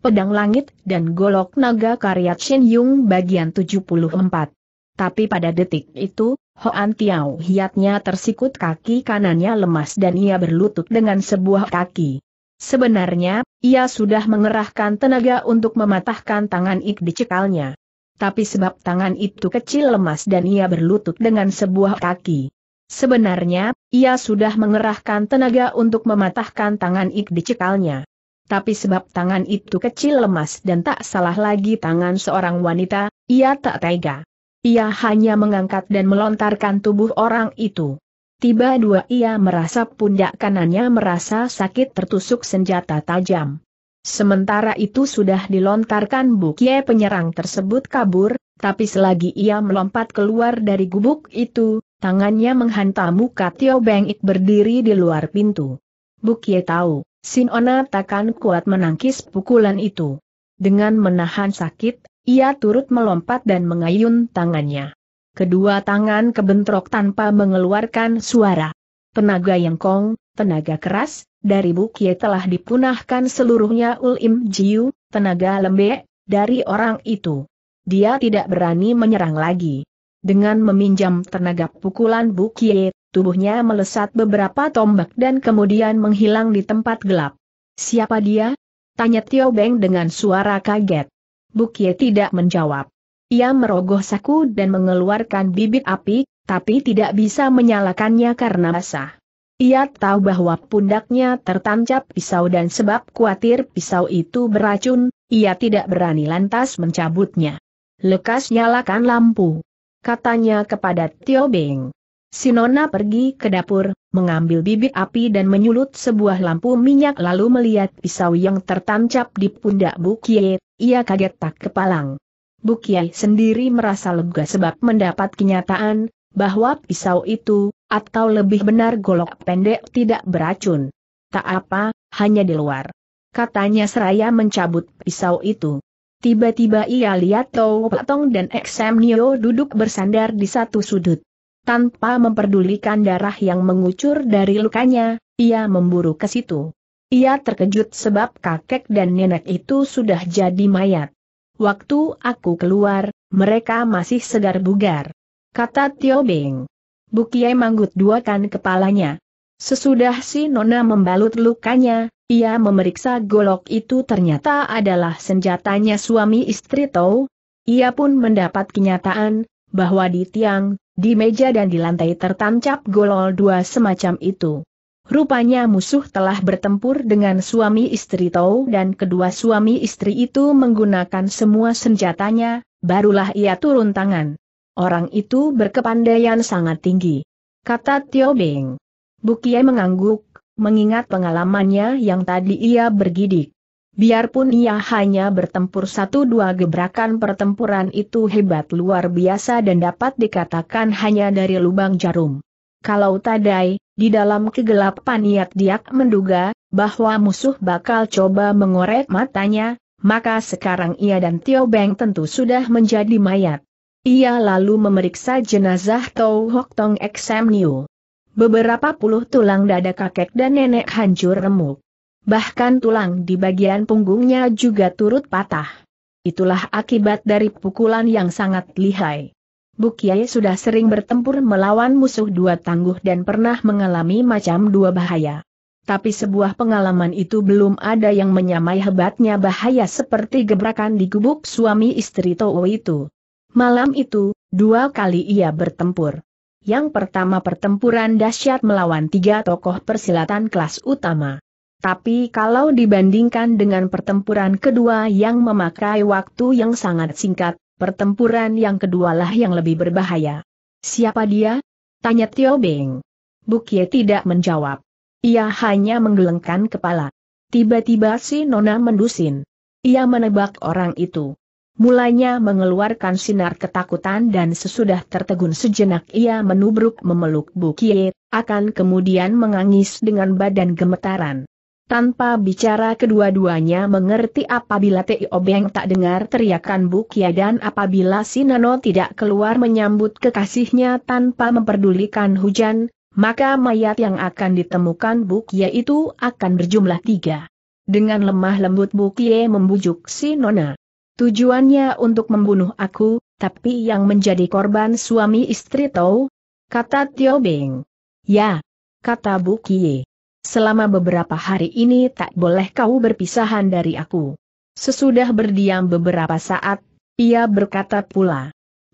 Pedang Langit dan Golok Naga karya Chin Yung bagian 74. Tapi pada detik itu, Hoan Tiao hiatnya tersikut kaki kanannya lemas dan ia berlutut dengan sebuah kaki. Sebenarnya, ia sudah mengerahkan tenaga untuk mematahkan tangan Ik di cekalnya. Tapi sebab tangan itu kecil lemas dan ia berlutut dengan sebuah kaki. Sebenarnya, ia sudah mengerahkan tenaga untuk mematahkan tangan Ik di cekalnya tapi sebab tangan itu kecil lemas dan tak salah lagi tangan seorang wanita, ia tak tega. Ia hanya mengangkat dan melontarkan tubuh orang itu. Tiba dua ia merasa pundak kanannya merasa sakit tertusuk senjata tajam. Sementara itu sudah dilontarkan bukye penyerang tersebut kabur, tapi selagi ia melompat keluar dari gubuk itu, tangannya menghantam muka Tio Bengik berdiri di luar pintu. Bukye tahu Sinona takkan kuat menangkis pukulan itu. Dengan menahan sakit, ia turut melompat dan mengayun tangannya. Kedua tangan kebentrok tanpa mengeluarkan suara. Tenaga yang kong, tenaga keras, dari Bukie telah dipunahkan seluruhnya Ulim Jiu, tenaga lembek, dari orang itu. Dia tidak berani menyerang lagi. Dengan meminjam tenaga pukulan Bukie, tubuhnya melesat beberapa tombak dan kemudian menghilang di tempat gelap. Siapa dia? Tanya Tio Beng dengan suara kaget. Bukie tidak menjawab. Ia merogoh saku dan mengeluarkan bibit api, tapi tidak bisa menyalakannya karena basah. Ia tahu bahwa pundaknya tertancap pisau dan sebab khawatir pisau itu beracun, ia tidak berani lantas mencabutnya. Lekas nyalakan lampu katanya kepada Tio Beng. Sinona pergi ke dapur, mengambil bibit api dan menyulut sebuah lampu minyak lalu melihat pisau yang tertancap di pundak Bukie, ia kaget tak kepalang. Bukie sendiri merasa lega sebab mendapat kenyataan, bahwa pisau itu, atau lebih benar golok pendek tidak beracun. Tak apa, hanya di luar. Katanya seraya mencabut pisau itu. Tiba-tiba ia lihat Tau Platong dan Eksem Nio duduk bersandar di satu sudut. Tanpa memperdulikan darah yang mengucur dari lukanya, ia memburu ke situ. Ia terkejut sebab kakek dan nenek itu sudah jadi mayat. Waktu aku keluar, mereka masih segar bugar. Kata Tio Beng. Bukiai manggut duakan kepalanya, Sesudah si Nona membalut lukanya, ia memeriksa golok itu ternyata adalah senjatanya suami istri Tau. Ia pun mendapat kenyataan, bahwa di tiang, di meja dan di lantai tertancap golol dua semacam itu. Rupanya musuh telah bertempur dengan suami istri Tau dan kedua suami istri itu menggunakan semua senjatanya, barulah ia turun tangan. Orang itu berkepandaian sangat tinggi. Kata Tio Beng. Bukia mengangguk, mengingat pengalamannya yang tadi ia bergidik. Biarpun ia hanya bertempur satu dua gebrakan pertempuran itu hebat luar biasa dan dapat dikatakan hanya dari lubang jarum. Kalau tadai, di dalam kegelapan niat dia menduga, bahwa musuh bakal coba mengorek matanya, maka sekarang ia dan Tio Beng tentu sudah menjadi mayat. Ia lalu memeriksa jenazah Tau Hok Tong Xem Niu. Beberapa puluh tulang dada kakek dan nenek hancur remuk. Bahkan tulang di bagian punggungnya juga turut patah. Itulah akibat dari pukulan yang sangat lihai. Bukiai sudah sering bertempur melawan musuh dua tangguh dan pernah mengalami macam dua bahaya. Tapi sebuah pengalaman itu belum ada yang menyamai hebatnya bahaya seperti gebrakan di gubuk suami istri Towo itu. Malam itu, dua kali ia bertempur. Yang pertama pertempuran dahsyat melawan tiga tokoh persilatan kelas utama. Tapi kalau dibandingkan dengan pertempuran kedua yang memakai waktu yang sangat singkat, pertempuran yang kedua lah yang lebih berbahaya. Siapa dia? Tanya Tio Beng. Bukie tidak menjawab. Ia hanya menggelengkan kepala. Tiba-tiba si Nona mendusin. Ia menebak orang itu. Mulanya mengeluarkan sinar ketakutan dan sesudah tertegun sejenak ia menubruk memeluk bukit, akan kemudian mengangis dengan badan gemetaran. Tanpa bicara kedua-duanya mengerti apabila Tio Beng tak dengar teriakan Bukia dan apabila si Nano tidak keluar menyambut kekasihnya tanpa memperdulikan hujan, maka mayat yang akan ditemukan Bukia itu akan berjumlah tiga. Dengan lemah lembut Bukia membujuk si Nona. Tujuannya untuk membunuh aku, tapi yang menjadi korban suami istri tahu? Kata Tio Beng. Ya, kata Bu Kie. Selama beberapa hari ini tak boleh kau berpisahan dari aku. Sesudah berdiam beberapa saat, ia berkata pula.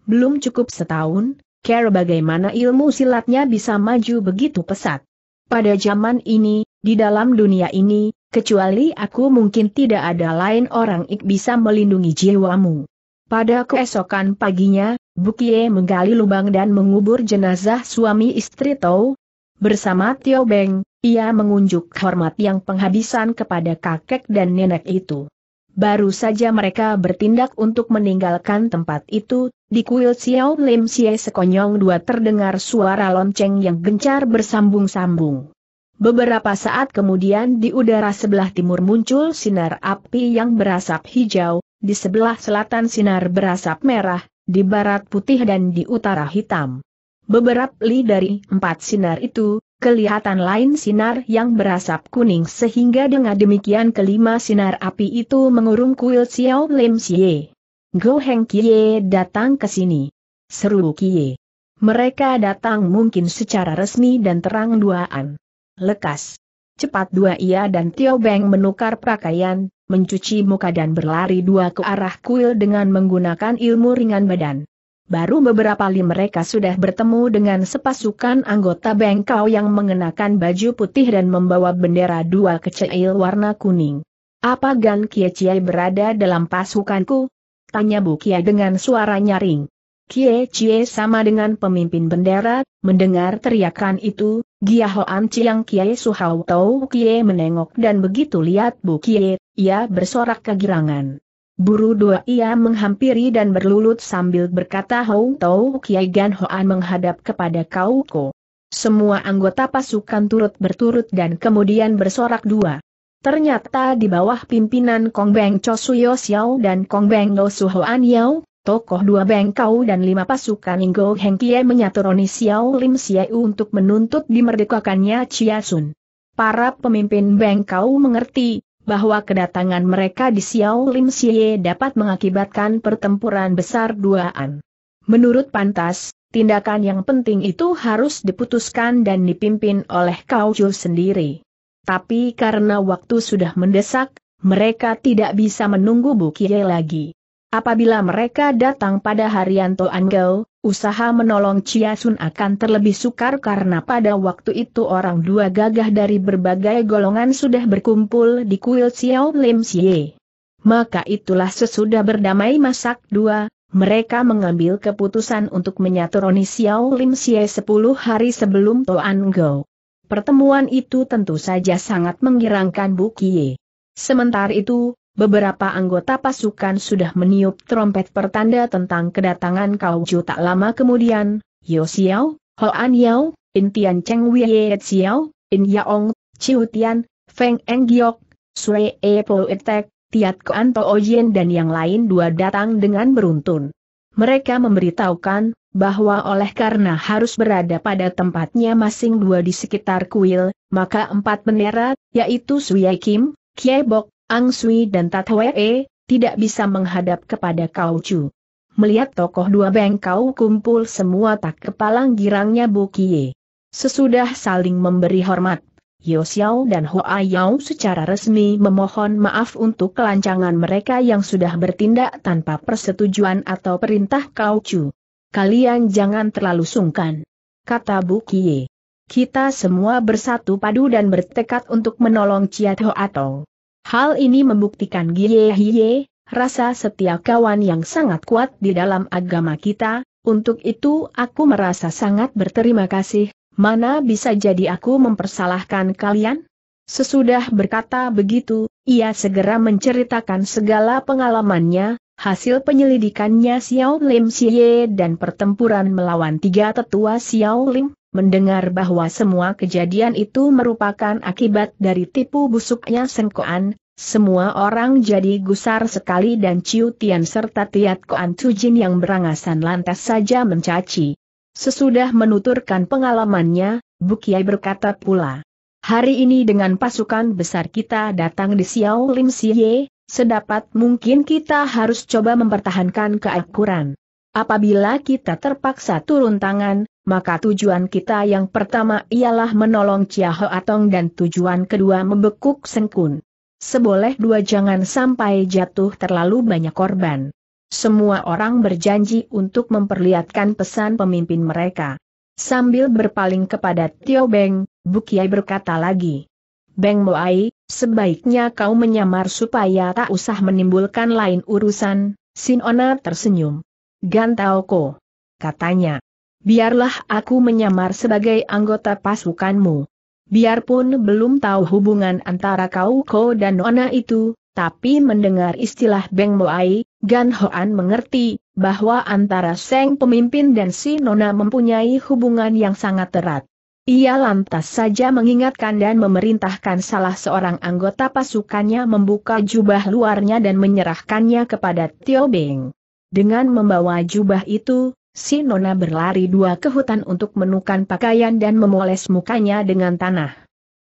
Belum cukup setahun, care bagaimana ilmu silatnya bisa maju begitu pesat. Pada zaman ini, di dalam dunia ini, Kecuali aku mungkin tidak ada lain orang ik bisa melindungi jiwamu. Pada keesokan paginya, Bukie menggali lubang dan mengubur jenazah suami istri Tau. Bersama Tio Beng, ia mengunjuk hormat yang penghabisan kepada kakek dan nenek itu. Baru saja mereka bertindak untuk meninggalkan tempat itu, di kuil Xiao Lim Xie sekonyong dua terdengar suara lonceng yang gencar bersambung-sambung. Beberapa saat kemudian di udara sebelah timur muncul sinar api yang berasap hijau, di sebelah selatan sinar berasap merah, di barat putih dan di utara hitam. Beberapa li dari empat sinar itu, kelihatan lain sinar yang berasap kuning sehingga dengan demikian kelima sinar api itu mengurung kuil Xiao Lim Xie. Go Heng Kie datang ke sini. Seru Kie. Mereka datang mungkin secara resmi dan terang duaan lekas. Cepat dua ia dan Tio Beng menukar pakaian, mencuci muka dan berlari dua ke arah kuil dengan menggunakan ilmu ringan badan. Baru beberapa kali mereka sudah bertemu dengan sepasukan anggota Bengkau yang mengenakan baju putih dan membawa bendera dua kecil warna kuning. Apa Gan Kie berada dalam pasukanku? Tanya Bu Kia dengan suara nyaring. Kie Chie sama dengan pemimpin bendera, mendengar teriakan itu, Gia Hoan Chiang Kie Suhau Tau Kie menengok dan begitu lihat Bu Kie, ia bersorak kegirangan. Buru dua ia menghampiri dan berlulut sambil berkata Hou Tau Kie Gan Hoan menghadap kepada Kau Ko. Semua anggota pasukan turut berturut dan kemudian bersorak dua. Ternyata di bawah pimpinan Kong Beng Cho Xiao dan Kong Beng Lo Suhoan Yao, Tokoh dua bengkau dan lima pasukan Inggo Heng Kie menyaturoni Xiao Lim Xiao untuk menuntut dimerdekakannya Chia Sun. Para pemimpin bengkau mengerti bahwa kedatangan mereka di Xiao Lim Xie dapat mengakibatkan pertempuran besar duaan. Menurut pantas, tindakan yang penting itu harus diputuskan dan dipimpin oleh Kau Chu sendiri. Tapi karena waktu sudah mendesak, mereka tidak bisa menunggu Bukie lagi. Apabila mereka datang pada harian Angel, usaha menolong Chia Sun akan terlebih sukar karena pada waktu itu orang dua gagah dari berbagai golongan sudah berkumpul di kuil Xiao Lim Xie. Maka itulah sesudah berdamai masak dua, mereka mengambil keputusan untuk menyatu Roni Xiao Lim Xie 10 hari sebelum Toanggo. Pertemuan itu tentu saja sangat menggirangkan Bukie. Sementara itu, beberapa anggota pasukan sudah meniup trompet pertanda tentang kedatangan kau. Ju tak lama kemudian, Yo Xiao, An Yao, In Tian Cheng Wei Xiao, In Yaong, Chiu Tian, Feng Eng Giok, Sue E Po Etek, Tiat Koan Tao Ojen dan yang lain dua datang dengan beruntun. Mereka memberitahukan, bahwa oleh karena harus berada pada tempatnya masing dua di sekitar kuil, maka empat bendera, yaitu Suyai Kim, Kiebok, Ang Sui dan Tatwee, tidak bisa menghadap kepada Kau Chu. Melihat tokoh dua bengkau kumpul semua tak kepalang girangnya Bu Kie. Sesudah saling memberi hormat, Xiao dan Hoa Yao secara resmi memohon maaf untuk kelancangan mereka yang sudah bertindak tanpa persetujuan atau perintah Kau Chu. Kalian jangan terlalu sungkan. Kata Bu Kie. Kita semua bersatu padu dan bertekad untuk menolong Chia Atau. Hal ini membuktikan Gie hie, rasa setia kawan yang sangat kuat di dalam agama kita, untuk itu aku merasa sangat berterima kasih, mana bisa jadi aku mempersalahkan kalian? Sesudah berkata begitu, ia segera menceritakan segala pengalamannya, hasil penyelidikannya Xiao Lim Xie dan pertempuran melawan tiga tetua Xiao Lim mendengar bahwa semua kejadian itu merupakan akibat dari tipu busuknya Sengkoan, semua orang jadi gusar sekali dan Ciu Tian serta Tiat Koan Tujin yang berangasan lantas saja mencaci. Sesudah menuturkan pengalamannya, Bukiai berkata pula. Hari ini dengan pasukan besar kita datang di Xiao Lim Siye, sedapat mungkin kita harus coba mempertahankan keakuran. Apabila kita terpaksa turun tangan, maka tujuan kita yang pertama ialah menolong Chia Atong dan tujuan kedua membekuk Sengkun. Seboleh dua jangan sampai jatuh terlalu banyak korban. Semua orang berjanji untuk memperlihatkan pesan pemimpin mereka. Sambil berpaling kepada Tio Beng, Bukiai berkata lagi. Beng Moai, sebaiknya kau menyamar supaya tak usah menimbulkan lain urusan, Sinona tersenyum. Gantau Gantaoko. Katanya, biarlah aku menyamar sebagai anggota pasukanmu. Biarpun belum tahu hubungan antara kau Ko dan Nona itu, tapi mendengar istilah Beng Moai, Gan Hoan mengerti, bahwa antara Seng pemimpin dan si Nona mempunyai hubungan yang sangat erat. Ia lantas saja mengingatkan dan memerintahkan salah seorang anggota pasukannya membuka jubah luarnya dan menyerahkannya kepada Tio Beng. Dengan membawa jubah itu, si Nona berlari dua ke hutan untuk menukan pakaian dan memoles mukanya dengan tanah.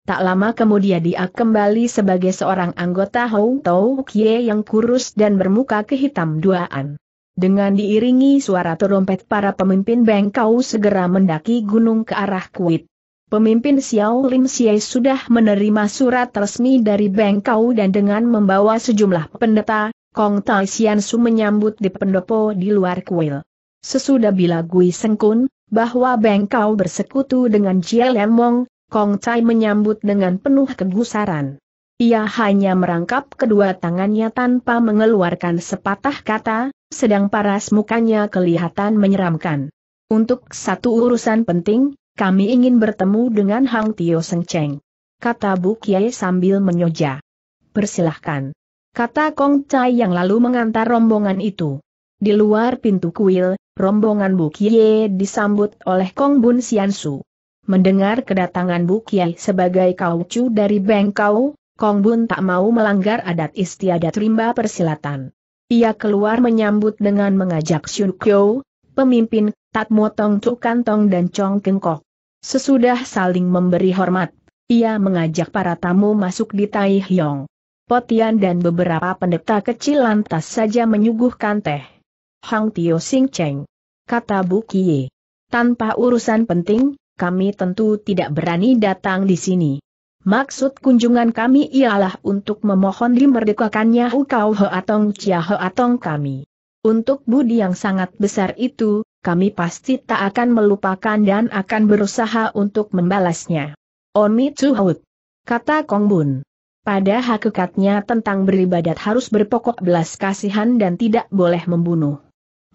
Tak lama kemudian dia kembali sebagai seorang anggota Hou Tau Kie yang kurus dan bermuka kehitam duaan. Dengan diiringi suara terompet para pemimpin Bengkau segera mendaki gunung ke arah Kuit. Pemimpin Xiao Lim Xie sudah menerima surat resmi dari Bengkau dan dengan membawa sejumlah pendeta, Kong Tai Su menyambut di pendopo di luar kuil. Sesudah bila Gui Sengkun, bahwa Bengkau bersekutu dengan Jie Lemong, Kong Tai menyambut dengan penuh kegusaran. Ia hanya merangkap kedua tangannya tanpa mengeluarkan sepatah kata, sedang paras mukanya kelihatan menyeramkan. Untuk satu urusan penting, kami ingin bertemu dengan Hang Tio Seng Cheng. Kata Bu Kiai sambil menyoja. Persilahkan kata Kong Chai yang lalu mengantar rombongan itu. Di luar pintu kuil, rombongan Bu Kie disambut oleh Kong Bun Siansu. Mendengar kedatangan Bu Kie sebagai kaucu dari Bengkau, Kong Bun tak mau melanggar adat istiadat rimba persilatan. Ia keluar menyambut dengan mengajak Sun Kyo, pemimpin, Tat Motong Tuk Kantong dan Chong Kengkok. Sesudah saling memberi hormat, ia mengajak para tamu masuk di Tai Hyong. Potian dan beberapa pendeta kecil lantas saja menyuguhkan teh. Hang Tio Sing Cheng. Kata Bu Kie. Tanpa urusan penting, kami tentu tidak berani datang di sini. Maksud kunjungan kami ialah untuk memohon dimerdekakannya Hukau Atong Chia atong kami. Untuk budi yang sangat besar itu, kami pasti tak akan melupakan dan akan berusaha untuk membalasnya. Omi Tsuhut. Kata Kong Bun. Pada hakikatnya tentang beribadat harus berpokok belas kasihan dan tidak boleh membunuh.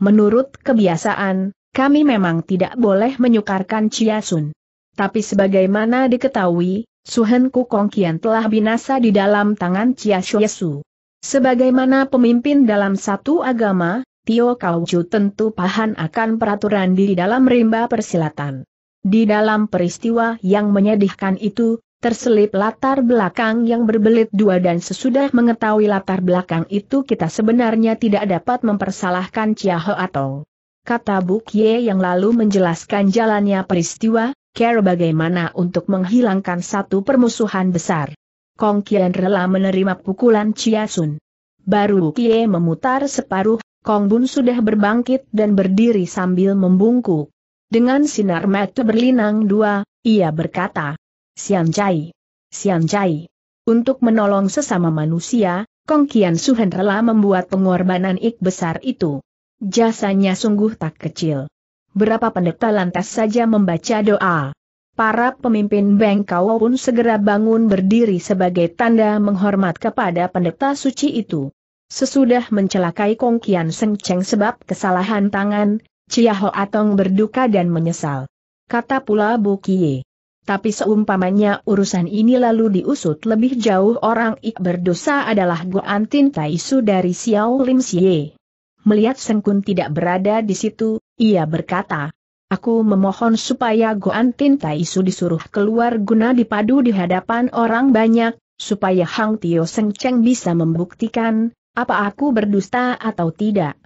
Menurut kebiasaan, kami memang tidak boleh menyukarkan Chia Sun. Tapi sebagaimana diketahui, Suhen Kukong Kian telah binasa di dalam tangan Chia Shuesu. Sebagaimana pemimpin dalam satu agama, Tio Kauju tentu paham akan peraturan di dalam rimba persilatan. Di dalam peristiwa yang menyedihkan itu, terselip latar belakang yang berbelit dua dan sesudah mengetahui latar belakang itu kita sebenarnya tidak dapat mempersalahkan Chia Ho atau kata Buk Ye yang lalu menjelaskan jalannya peristiwa, care bagaimana untuk menghilangkan satu permusuhan besar. Kong Kian rela menerima pukulan Chia Sun. Baru Buk Ye memutar separuh, Kong Bun sudah berbangkit dan berdiri sambil membungkuk. Dengan sinar mata berlinang dua, ia berkata, Sianjai. Jai. Untuk menolong sesama manusia, Kong Kian Suhen rela membuat pengorbanan ik besar itu. Jasanya sungguh tak kecil. Berapa pendeta lantas saja membaca doa. Para pemimpin Bengkau pun segera bangun berdiri sebagai tanda menghormat kepada pendeta suci itu. Sesudah mencelakai Kong Kian Seng Cheng sebab kesalahan tangan, Chia Ho Atong berduka dan menyesal. Kata pula Bu Kie. Tapi seumpamanya urusan ini lalu diusut lebih jauh orang ik berdosa adalah Tai Taisu dari Xiao Lim Xie. Melihat Sengkun tidak berada di situ, ia berkata, Aku memohon supaya Tai Taisu disuruh keluar guna dipadu di hadapan orang banyak, supaya Hang Tio Seng Cheng bisa membuktikan, apa aku berdusta atau tidak.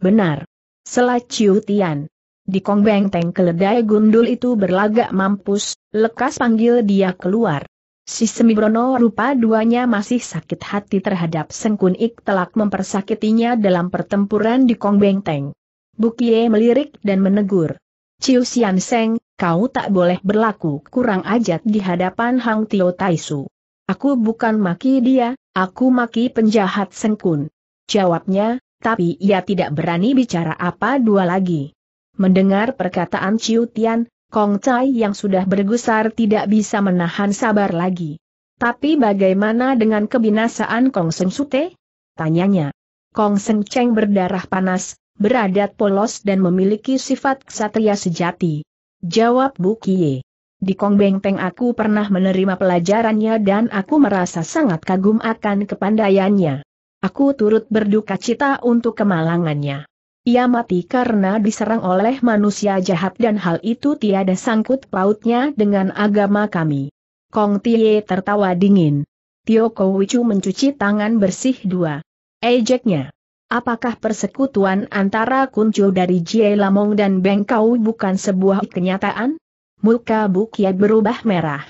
Benar. Selaciu Tian. Di kong teng keledai gundul itu berlagak mampus, lekas panggil dia keluar. Si Semibrono rupa duanya masih sakit hati terhadap Sengkun Ik telak mempersakitinya dalam pertempuran di Kong Bengteng. Bukie melirik dan menegur. Ciu Sian Seng, kau tak boleh berlaku kurang ajat di hadapan Hang Tio Taisu. Aku bukan maki dia, aku maki penjahat Sengkun. Jawabnya, tapi ia tidak berani bicara apa dua lagi. Mendengar perkataan Ciu Tian, Kong Cai yang sudah bergusar tidak bisa menahan sabar lagi. Tapi bagaimana dengan kebinasaan Kong Seng Sute? Tanyanya. Kong Seng Cheng berdarah panas, beradat polos dan memiliki sifat ksatria sejati. Jawab Bu Kie. Di Kong Beng Peng aku pernah menerima pelajarannya dan aku merasa sangat kagum akan kepandaiannya. Aku turut berduka cita untuk kemalangannya. Ia mati karena diserang oleh manusia jahat dan hal itu tiada sangkut pautnya dengan agama kami. Kong Tie tertawa dingin. Tio Kowicu mencuci tangan bersih dua. Ejeknya. Apakah persekutuan antara Kuncu dari Jie Lamong dan Bengkau bukan sebuah kenyataan? Muka Bukia berubah merah.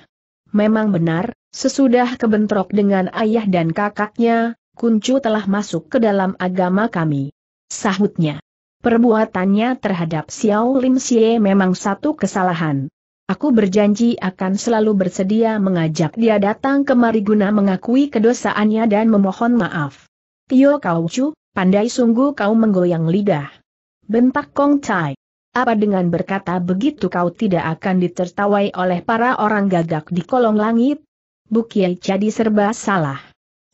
Memang benar, sesudah kebentrok dengan ayah dan kakaknya, Kuncu telah masuk ke dalam agama kami. Sahutnya. Perbuatannya terhadap Xiao Lim Xie memang satu kesalahan. Aku berjanji akan selalu bersedia mengajak dia datang kemari guna mengakui kedosaannya dan memohon maaf. Tio Kau Chu, pandai sungguh kau menggoyang lidah. Bentak Kong Chai. Apa dengan berkata begitu kau tidak akan ditertawai oleh para orang gagak di kolong langit? Bukiai jadi serba salah.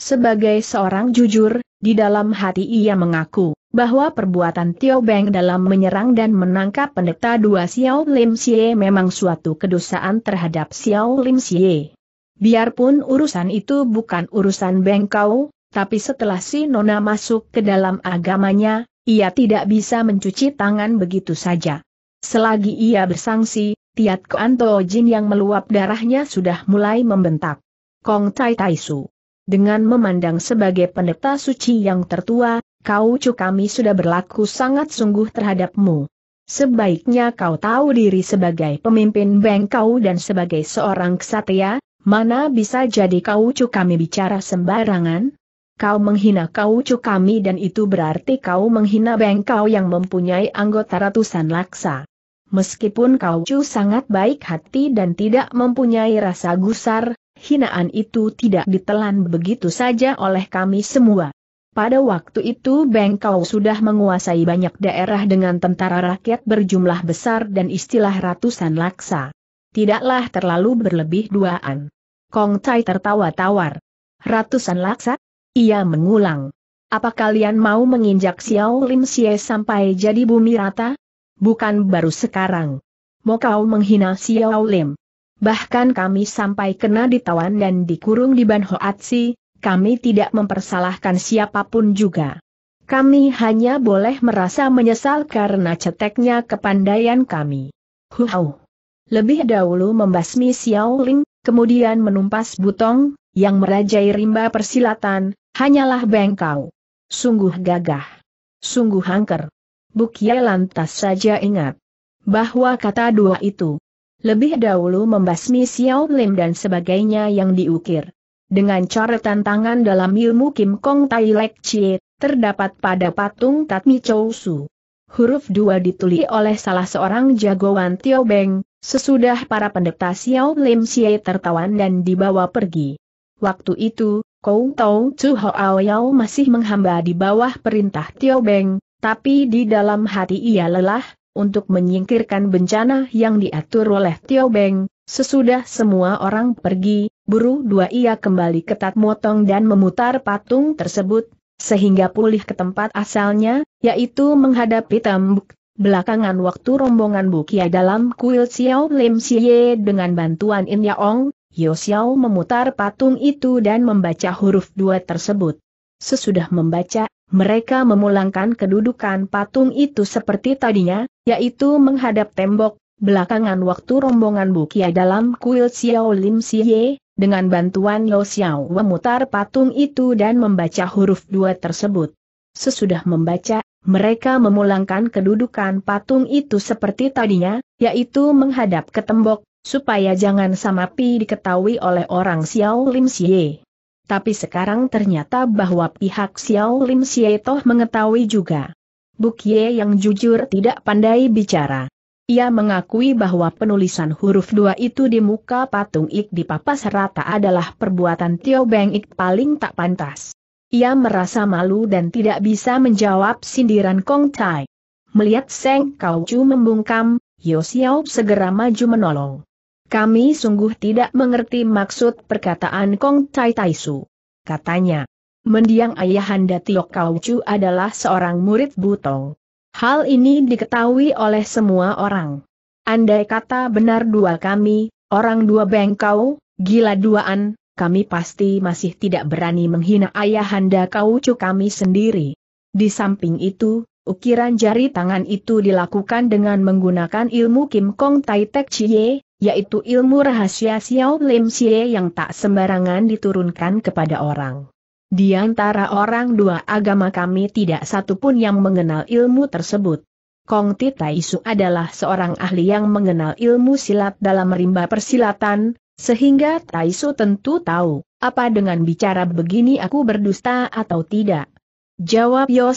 Sebagai seorang jujur, di dalam hati ia mengaku, bahwa perbuatan Tio Beng dalam menyerang dan menangkap pendeta dua Xiao Lim Xie memang suatu kedosaan terhadap Xiao Lim Xie. Biarpun urusan itu bukan urusan Beng Kau, tapi setelah si Nona masuk ke dalam agamanya, ia tidak bisa mencuci tangan begitu saja. Selagi ia bersangsi, Tiat Kuan Jin yang meluap darahnya sudah mulai membentak. Kong Tai Tai Su. Dengan memandang sebagai pendeta suci yang tertua, kau kami sudah berlaku sangat sungguh terhadapmu. Sebaiknya kau tahu diri sebagai pemimpin bank dan sebagai seorang kesatria, mana bisa jadi kau kami bicara sembarangan? Kau menghina kau kami dan itu berarti kau menghina bank yang mempunyai anggota ratusan laksa. Meskipun kau sangat baik hati dan tidak mempunyai rasa gusar, hinaan itu tidak ditelan begitu saja oleh kami semua. Pada waktu itu Bengkau sudah menguasai banyak daerah dengan tentara rakyat berjumlah besar dan istilah ratusan laksa. Tidaklah terlalu berlebih duaan. Kong Tai tertawa tawar. Ratusan laksa? Ia mengulang. Apa kalian mau menginjak Xiao Lim Xie sampai jadi bumi rata? Bukan baru sekarang. Mau kau menghina Xiao Lim? Bahkan kami sampai kena ditawan dan dikurung di Ban Hoatsi, kami tidak mempersalahkan siapapun juga. Kami hanya boleh merasa menyesal karena ceteknya kepandaian kami. Huau. Lebih dahulu membasmi Xiao Ling, kemudian menumpas butong, yang merajai rimba persilatan, hanyalah bengkau. Sungguh gagah. Sungguh angker. Bukia lantas saja ingat. Bahwa kata dua itu, lebih dahulu membasmi Xiao Lim dan sebagainya yang diukir. Dengan coretan tangan dalam ilmu Kim Kong Tai Lek Chie, terdapat pada patung Tatmi Chou Su. Huruf dua dituli oleh salah seorang jagoan Tio Beng, sesudah para pendeta Xiao Lim Chie tertawan dan dibawa pergi. Waktu itu, Kou Tau Chu Hoao Yao masih menghamba di bawah perintah Tio Beng, tapi di dalam hati ia lelah, untuk menyingkirkan bencana yang diatur oleh Tio Beng, sesudah semua orang pergi, buru dua ia kembali ketat motong dan memutar patung tersebut, sehingga pulih ke tempat asalnya, yaitu menghadapi tembok. Belakangan waktu rombongan Bukia dalam kuil Xiao Lim Xie dengan bantuan In Yaong, Yo Xiao memutar patung itu dan membaca huruf dua tersebut. Sesudah membaca mereka memulangkan kedudukan patung itu seperti tadinya, yaitu menghadap tembok, belakangan waktu rombongan Bukia dalam kuil Xiao Lim Xie, dengan bantuan Yo Xiao memutar patung itu dan membaca huruf dua tersebut. Sesudah membaca, mereka memulangkan kedudukan patung itu seperti tadinya, yaitu menghadap ke tembok, supaya jangan samapi pi diketahui oleh orang Xiao Lim Xie. Tapi sekarang ternyata bahwa pihak Xiao Lim Xie Toh mengetahui juga. Bukye yang jujur tidak pandai bicara. Ia mengakui bahwa penulisan huruf dua itu di muka patung Ik di papas rata adalah perbuatan Tio Beng Ik paling tak pantas. Ia merasa malu dan tidak bisa menjawab sindiran Kong Tai. Melihat Seng Kau Chu membungkam, Yo Xiao segera maju menolong. Kami sungguh tidak mengerti maksud perkataan Kong Tai Tai Su. Katanya, mendiang ayahanda Tio Kau Chu adalah seorang murid Butong. Hal ini diketahui oleh semua orang. Andai kata benar dua kami, orang dua bengkau, gila duaan, kami pasti masih tidak berani menghina ayahanda Chu kami sendiri. Di samping itu, ukiran jari tangan itu dilakukan dengan menggunakan ilmu Kim Kong Tai Tek Chie, yaitu ilmu rahasia Xiao Lim Xie yang tak sembarangan diturunkan kepada orang. Di antara orang dua agama kami tidak satupun yang mengenal ilmu tersebut. Kong Ti Su adalah seorang ahli yang mengenal ilmu silat dalam rimba persilatan, sehingga Tai Su tentu tahu, apa dengan bicara begini aku berdusta atau tidak. Jawab Yo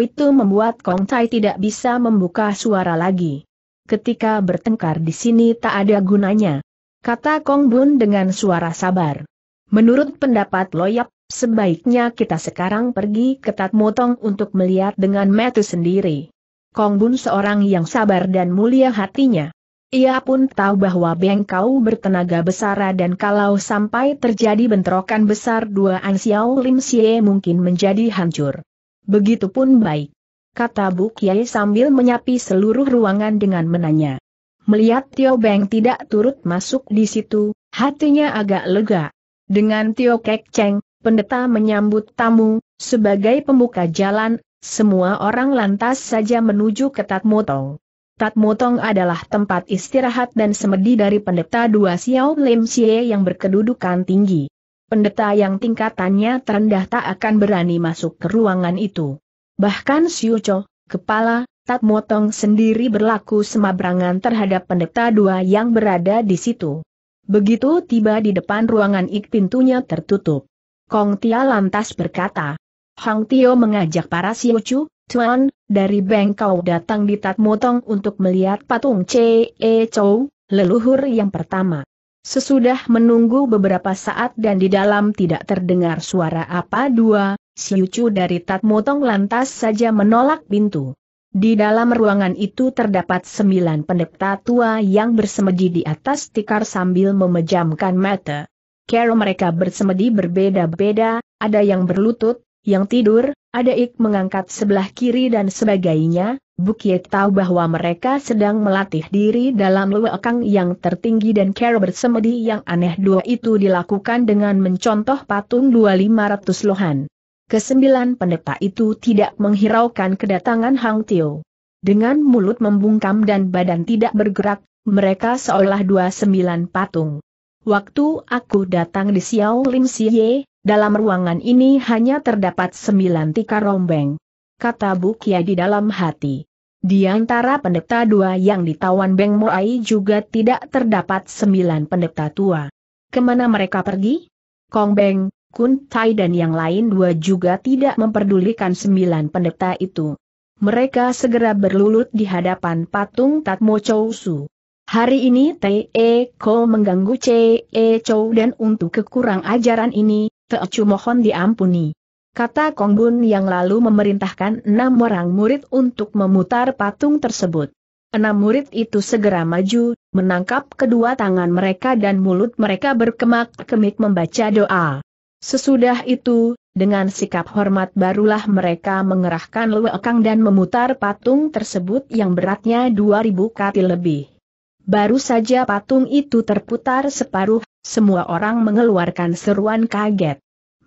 itu membuat Kong Tai tidak bisa membuka suara lagi ketika bertengkar di sini tak ada gunanya. Kata Kong Bun dengan suara sabar. Menurut pendapat Loyap, sebaiknya kita sekarang pergi ke Tat Motong untuk melihat dengan metu sendiri. Kong Bun seorang yang sabar dan mulia hatinya. Ia pun tahu bahwa Beng Kau bertenaga besar dan kalau sampai terjadi bentrokan besar dua An Lim Xie mungkin menjadi hancur. Begitupun baik kata Bu Kiai sambil menyapi seluruh ruangan dengan menanya. Melihat Tio Beng tidak turut masuk di situ, hatinya agak lega. Dengan Tio Kek Cheng, pendeta menyambut tamu, sebagai pembuka jalan, semua orang lantas saja menuju ke Tatmotong. Tatmotong adalah tempat istirahat dan semedi dari pendeta dua Xiao Lim Xie yang berkedudukan tinggi. Pendeta yang tingkatannya terendah tak akan berani masuk ke ruangan itu. Bahkan Siu Cho, kepala, tak motong sendiri berlaku semabrangan terhadap pendeta dua yang berada di situ. Begitu tiba di depan ruangan ik pintunya tertutup. Kong Tia lantas berkata, Hang Tio mengajak para Siu Chu, Tuan, dari Bengkau datang di Tat Motong untuk melihat patung Ce e Chou, leluhur yang pertama. Sesudah menunggu beberapa saat dan di dalam tidak terdengar suara apa dua, Siucu dari Tatmotong lantas saja menolak pintu. Di dalam ruangan itu terdapat sembilan pendeta tua yang bersemedi di atas tikar sambil memejamkan mata. Kero mereka bersemedi berbeda-beda, ada yang berlutut, yang tidur, ada ik mengangkat sebelah kiri dan sebagainya, Bukit tahu bahwa mereka sedang melatih diri dalam luakang yang tertinggi dan Kero bersemedi yang aneh dua itu dilakukan dengan mencontoh patung 2500 lohan. Kesembilan pendeta itu tidak menghiraukan kedatangan Hang Tio. Dengan mulut membungkam dan badan tidak bergerak, mereka seolah dua sembilan patung. Waktu aku datang di Xiao Lim Siye, dalam ruangan ini hanya terdapat sembilan tika rombeng. Kata Bukia di dalam hati. Di antara pendeta dua yang ditawan Beng Moai juga tidak terdapat sembilan pendeta tua. Kemana mereka pergi? Kong Beng, Kun Tai dan yang lain dua juga tidak memperdulikan sembilan pendeta itu. Mereka segera berlulut di hadapan patung Tatmo Chou Su. Hari ini T.E. E Ko mengganggu Che E Chou dan untuk kekurang ajaran ini, Te Chu mohon diampuni. Kata Kong Bun yang lalu memerintahkan enam orang murid untuk memutar patung tersebut. Enam murid itu segera maju, menangkap kedua tangan mereka dan mulut mereka berkemak-kemik membaca doa. Sesudah itu, dengan sikap hormat barulah mereka mengerahkan lewekang dan memutar patung tersebut yang beratnya 2000 kati lebih. Baru saja patung itu terputar separuh, semua orang mengeluarkan seruan kaget.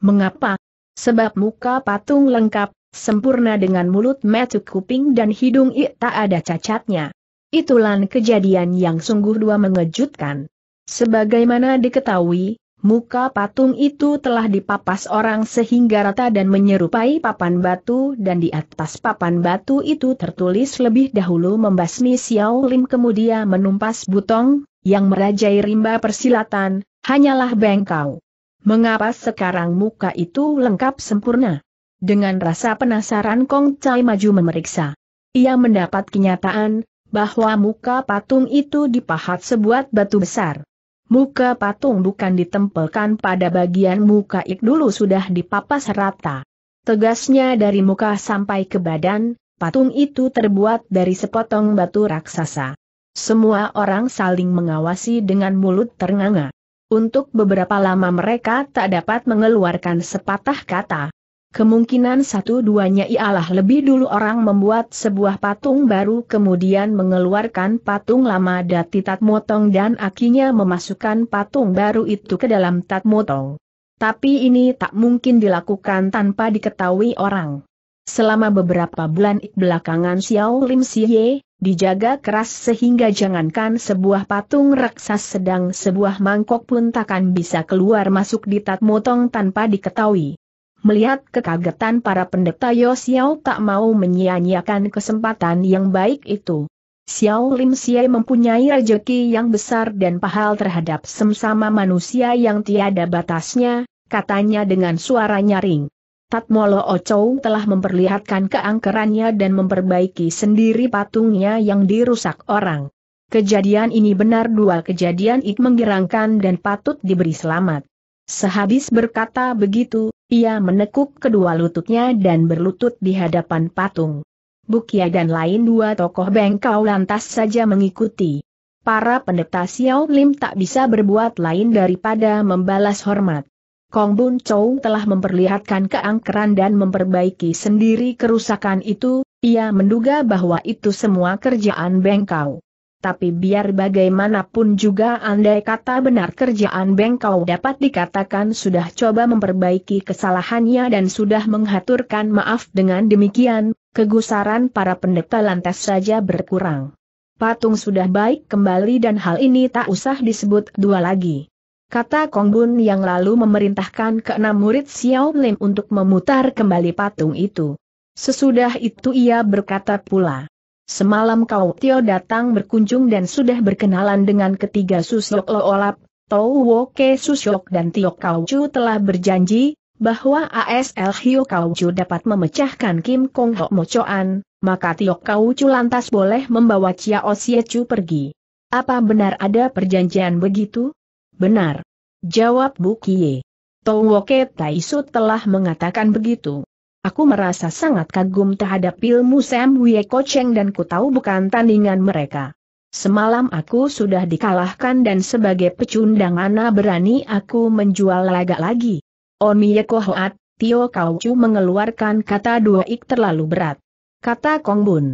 Mengapa? Sebab muka patung lengkap, sempurna dengan mulut metu kuping dan hidung i tak ada cacatnya. Itulah kejadian yang sungguh dua mengejutkan. Sebagaimana diketahui, Muka patung itu telah dipapas orang sehingga rata dan menyerupai papan batu dan di atas papan batu itu tertulis lebih dahulu membasmi Xiao Lin kemudian menumpas butong, yang merajai rimba persilatan, hanyalah bengkau. Mengapa sekarang muka itu lengkap sempurna? Dengan rasa penasaran Kong Chai maju memeriksa. Ia mendapat kenyataan, bahwa muka patung itu dipahat sebuah batu besar muka patung bukan ditempelkan pada bagian muka ik dulu sudah dipapas rata. Tegasnya dari muka sampai ke badan, patung itu terbuat dari sepotong batu raksasa. Semua orang saling mengawasi dengan mulut ternganga. Untuk beberapa lama mereka tak dapat mengeluarkan sepatah kata. Kemungkinan satu-duanya ialah lebih dulu orang membuat sebuah patung baru kemudian mengeluarkan patung lama dari tatmotong dan akhirnya memasukkan patung baru itu ke dalam tatmotong. Tapi ini tak mungkin dilakukan tanpa diketahui orang. Selama beberapa bulan belakangan Xiao Lim Siye, dijaga keras sehingga jangankan sebuah patung raksasa sedang sebuah mangkok pun takkan bisa keluar masuk di tatmotong tanpa diketahui. Melihat kekagetan para pendeta Yo Xiao tak mau menyia-nyiakan kesempatan yang baik itu. Xiao Lim Xie mempunyai rejeki yang besar dan pahal terhadap semsama manusia yang tiada batasnya, katanya dengan suara nyaring. Tatmolo Ochou telah memperlihatkan keangkerannya dan memperbaiki sendiri patungnya yang dirusak orang. Kejadian ini benar dua kejadian ik menggerangkan dan patut diberi selamat. Sehabis berkata begitu, ia menekuk kedua lututnya dan berlutut di hadapan patung. Bukia dan lain dua tokoh bengkau lantas saja mengikuti. Para pendeta Xiao Lim tak bisa berbuat lain daripada membalas hormat. Kong Bun Chow telah memperlihatkan keangkeran dan memperbaiki sendiri kerusakan itu, ia menduga bahwa itu semua kerjaan bengkau tapi biar bagaimanapun juga andai kata benar kerjaan Bengkau dapat dikatakan sudah coba memperbaiki kesalahannya dan sudah menghaturkan maaf dengan demikian, kegusaran para pendeta lantas saja berkurang. Patung sudah baik kembali dan hal ini tak usah disebut dua lagi. Kata Kongbun yang lalu memerintahkan ke enam murid Xiao Lim untuk memutar kembali patung itu. Sesudah itu ia berkata pula semalam kau Tio datang berkunjung dan sudah berkenalan dengan ketiga Susyok Loolap, Tau Woke Susyok dan Tio Kauchu telah berjanji, bahwa ASL Hio Kauchu dapat memecahkan Kim Kong Ho Mochoan, maka Tio Kauchu lantas boleh membawa Chia Chu pergi. Apa benar ada perjanjian begitu? Benar. Jawab Bu Kie. Bukie. Tai Taisu telah mengatakan begitu. Aku merasa sangat kagum terhadap ilmu Sam Wie Kocheng dan ku tahu bukan tandingan mereka. Semalam aku sudah dikalahkan dan sebagai pecundang mana berani aku menjual laga lagi. Oni Yekohoat, Tio Chu mengeluarkan kata dua ik terlalu berat. Kata Kong Bun.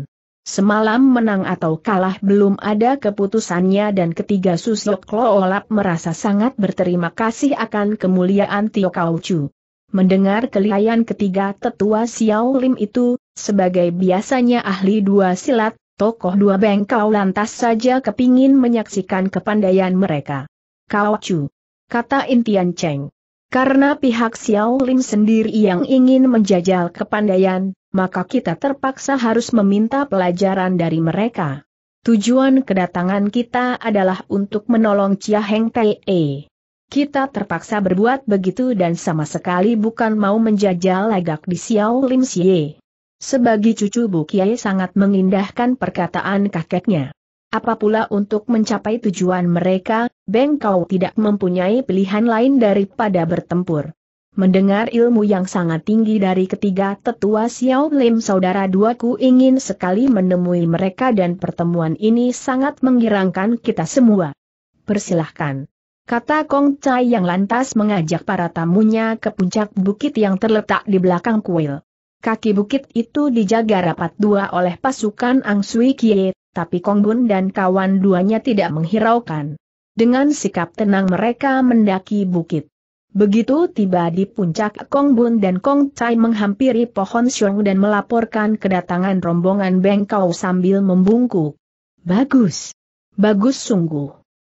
Semalam menang atau kalah belum ada keputusannya dan ketiga Susok Kloolap merasa sangat berterima kasih akan kemuliaan Tio Chu. Mendengar kelihayan ketiga tetua Xiao Lim itu, sebagai biasanya ahli dua silat, tokoh dua bengkau lantas saja kepingin menyaksikan kepandaian mereka. Kau cu, kata Intian Cheng. Karena pihak Xiao Lim sendiri yang ingin menjajal kepandaian, maka kita terpaksa harus meminta pelajaran dari mereka. Tujuan kedatangan kita adalah untuk menolong Chia Heng Tei. Kita terpaksa berbuat begitu dan sama sekali bukan mau menjajal lagak di Xiao Lim Xie. Sebagai cucu Bu Kiai sangat mengindahkan perkataan kakeknya. Apa pula untuk mencapai tujuan mereka, Beng Kau tidak mempunyai pilihan lain daripada bertempur. Mendengar ilmu yang sangat tinggi dari ketiga tetua Xiao Lim saudara duaku ingin sekali menemui mereka dan pertemuan ini sangat menggirangkan kita semua. Persilahkan kata Kong Chai yang lantas mengajak para tamunya ke puncak bukit yang terletak di belakang kuil. Kaki bukit itu dijaga rapat dua oleh pasukan Ang Sui Kie, tapi Kong Bun dan kawan duanya tidak menghiraukan. Dengan sikap tenang mereka mendaki bukit. Begitu tiba di puncak Kong Bun dan Kong Chai menghampiri pohon siung dan melaporkan kedatangan rombongan Bengkau sambil membungkuk. Bagus. Bagus sungguh.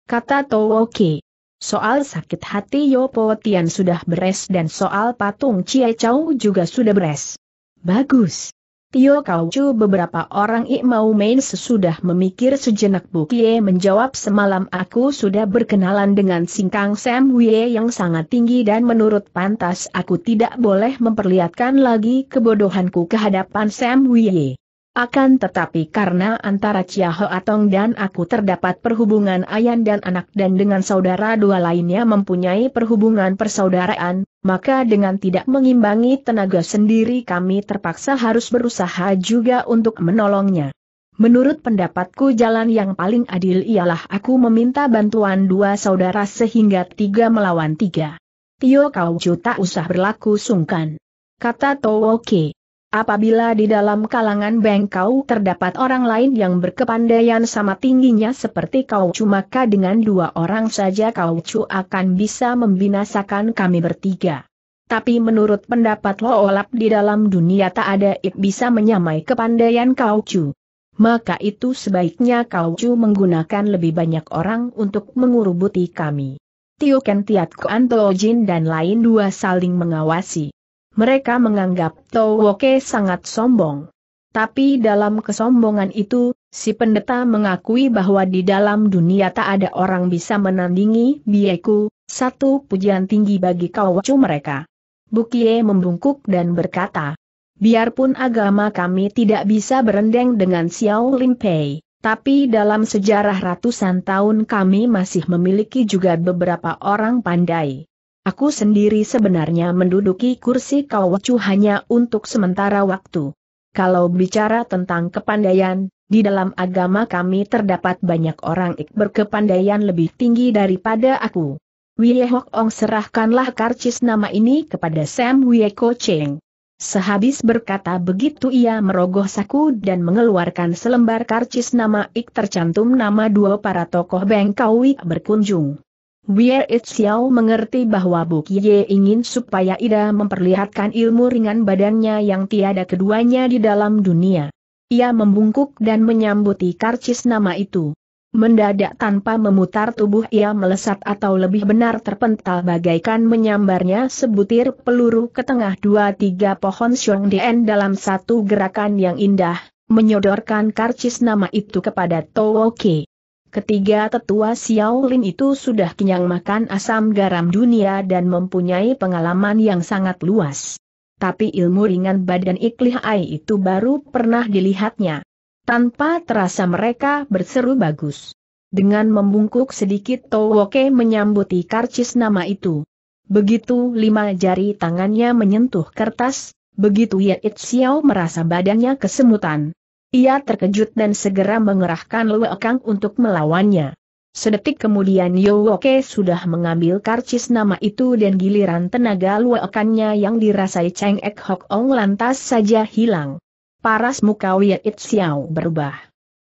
Kata Towoki. Soal sakit hati Yopo Tian sudah beres dan soal patung Cie Chau juga sudah beres. Bagus. Tio kau Chu beberapa orang ik mau main sesudah memikir sejenak Bu Kie menjawab semalam aku sudah berkenalan dengan Singkang Sam Wie yang sangat tinggi dan menurut pantas aku tidak boleh memperlihatkan lagi kebodohanku kehadapan Sam Wie. Akan tetapi karena antara Chia Tong dan aku terdapat perhubungan ayah dan anak dan dengan saudara dua lainnya mempunyai perhubungan persaudaraan, maka dengan tidak mengimbangi tenaga sendiri kami terpaksa harus berusaha juga untuk menolongnya. Menurut pendapatku jalan yang paling adil ialah aku meminta bantuan dua saudara sehingga tiga melawan tiga. Tio Kau Chu tak usah berlaku sungkan. Kata Towoke. Apabila di dalam kalangan kau terdapat orang lain yang berkepandaian sama tingginya seperti kau maka dengan dua orang saja kau cu akan bisa membinasakan kami bertiga. Tapi menurut pendapat lo, Olap di dalam dunia tak ada ik bisa menyamai kepandaian kau cu. Maka itu sebaiknya kau cu menggunakan lebih banyak orang untuk mengurubuti kami. Tio Kentiat Kuan Tojin dan lain dua saling mengawasi mereka menganggap Towoke sangat sombong. Tapi dalam kesombongan itu, si pendeta mengakui bahwa di dalam dunia tak ada orang bisa menandingi Bieku, satu pujian tinggi bagi kawacu mereka. Bukie membungkuk dan berkata, Biarpun agama kami tidak bisa berendeng dengan Xiao Limpei, tapi dalam sejarah ratusan tahun kami masih memiliki juga beberapa orang pandai. Aku sendiri sebenarnya menduduki kursi Kawacu hanya untuk sementara waktu. Kalau bicara tentang kepandaian, di dalam agama kami terdapat banyak orang ik berkepandaian lebih tinggi daripada aku. Hok Ong serahkanlah karcis nama ini kepada Sam Ko Cheng. Sehabis berkata begitu ia merogoh saku dan mengeluarkan selembar karcis nama ik tercantum nama dua para tokoh Bengkawi berkunjung. Wie Xiao mengerti bahwa Bu Kie ingin supaya Ida memperlihatkan ilmu ringan badannya yang tiada keduanya di dalam dunia. Ia membungkuk dan menyambuti karcis nama itu. Mendadak tanpa memutar tubuh ia melesat atau lebih benar terpental bagaikan menyambarnya sebutir peluru ke tengah dua tiga pohon Dian dalam satu gerakan yang indah, menyodorkan karcis nama itu kepada Towoke. Ketiga tetua Xiao Lin itu sudah kenyang makan asam garam dunia dan mempunyai pengalaman yang sangat luas. Tapi ilmu ringan badan Iklih Ai itu baru pernah dilihatnya. Tanpa terasa mereka berseru bagus. Dengan membungkuk sedikit Towoke menyambuti karcis nama itu. Begitu lima jari tangannya menyentuh kertas, begitu Ye Xiao merasa badannya kesemutan. Ia terkejut dan segera mengerahkan Luekang untuk melawannya. Sedetik kemudian Yowoke sudah mengambil karcis nama itu dan giliran tenaga Luekangnya yang dirasai Cheng Ek Hok Ong lantas saja hilang. Paras muka Wei Xiao berubah.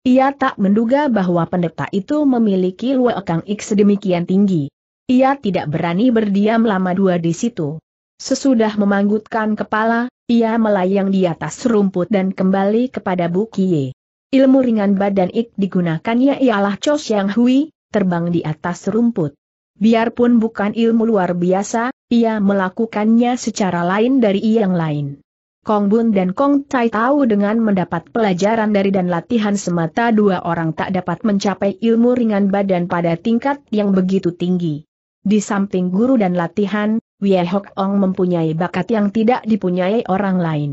Ia tak menduga bahwa pendeta itu memiliki Luekang X sedemikian tinggi. Ia tidak berani berdiam lama dua di situ. Sesudah memanggutkan kepala, ia melayang di atas rumput dan kembali kepada Bukie. Ilmu ringan badan Ik digunakannya ialah Cho yang Hui, terbang di atas rumput. Biarpun bukan ilmu luar biasa, ia melakukannya secara lain dari yang lain. Kong Bun dan Kong Tai tahu dengan mendapat pelajaran dari dan latihan semata dua orang tak dapat mencapai ilmu ringan badan pada tingkat yang begitu tinggi. Di samping guru dan latihan, Wie Hok Ong mempunyai bakat yang tidak dipunyai orang lain.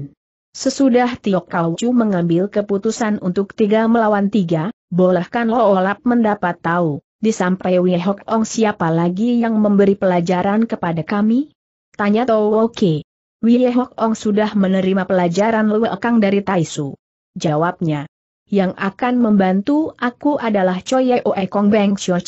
Sesudah Tio Kau Chu mengambil keputusan untuk tiga melawan tiga, bolehkan Lo Olap mendapat tahu, disampai Wie Hok Ong siapa lagi yang memberi pelajaran kepada kami? Tanya Towo Ke. Wie Hok Ong sudah menerima pelajaran Lo Kang dari Taisu. Jawabnya. Yang akan membantu aku adalah Choi Oe Kong Beng Xiao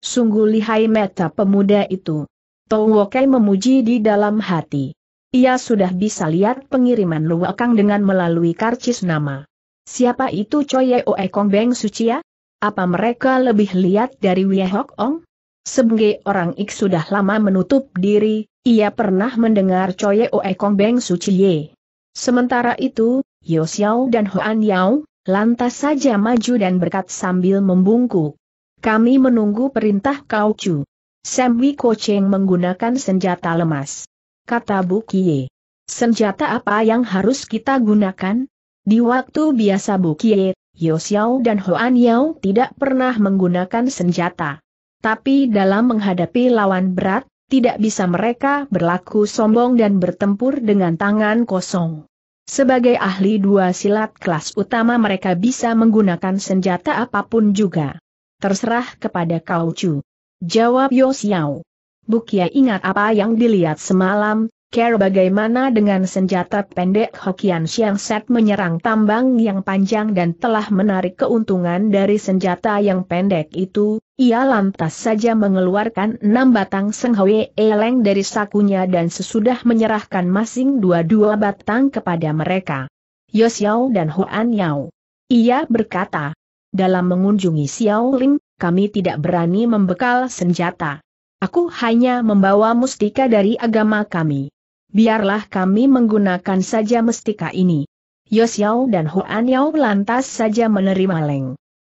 Sungguh lihai meta pemuda itu, Towokai memuji di dalam hati. Ia sudah bisa lihat pengiriman Luwakang dengan melalui karcis nama. Siapa itu Choi Oe Kong Beng Suciya? Apa mereka lebih lihat dari Wie Hok Ong? Sebagai orang Ik sudah lama menutup diri, ia pernah mendengar Choi Oe Kong Beng Suciye. Sementara itu, Yo Xiao dan Hoan Yao, lantas saja maju dan berkat sambil membungkuk. Kami menunggu perintah Kau Chu. Sam Wiko Cheng menggunakan senjata lemas. Kata Bu Kie. Senjata apa yang harus kita gunakan? Di waktu biasa Bu Kie, Yo Xiao dan Hoan Yao tidak pernah menggunakan senjata. Tapi dalam menghadapi lawan berat, tidak bisa mereka berlaku sombong dan bertempur dengan tangan kosong. Sebagai ahli dua silat kelas utama mereka bisa menggunakan senjata apapun juga. Terserah kepada Kau Chu. Jawab Yosiao. Bukia ingat apa yang dilihat semalam, care bagaimana dengan senjata pendek Hokian Xiang Set menyerang tambang yang panjang dan telah menarik keuntungan dari senjata yang pendek itu, ia lantas saja mengeluarkan enam batang Senghoe Eleng dari sakunya dan sesudah menyerahkan masing dua-dua batang kepada mereka. Yosiao dan Huan Yao. Ia berkata, dalam mengunjungi Xiao Ling, kami tidak berani membekal senjata. Aku hanya membawa mustika dari agama kami. Biarlah kami menggunakan saja mustika ini. Yosiao dan Huan Yao lantas saja menerima Leng.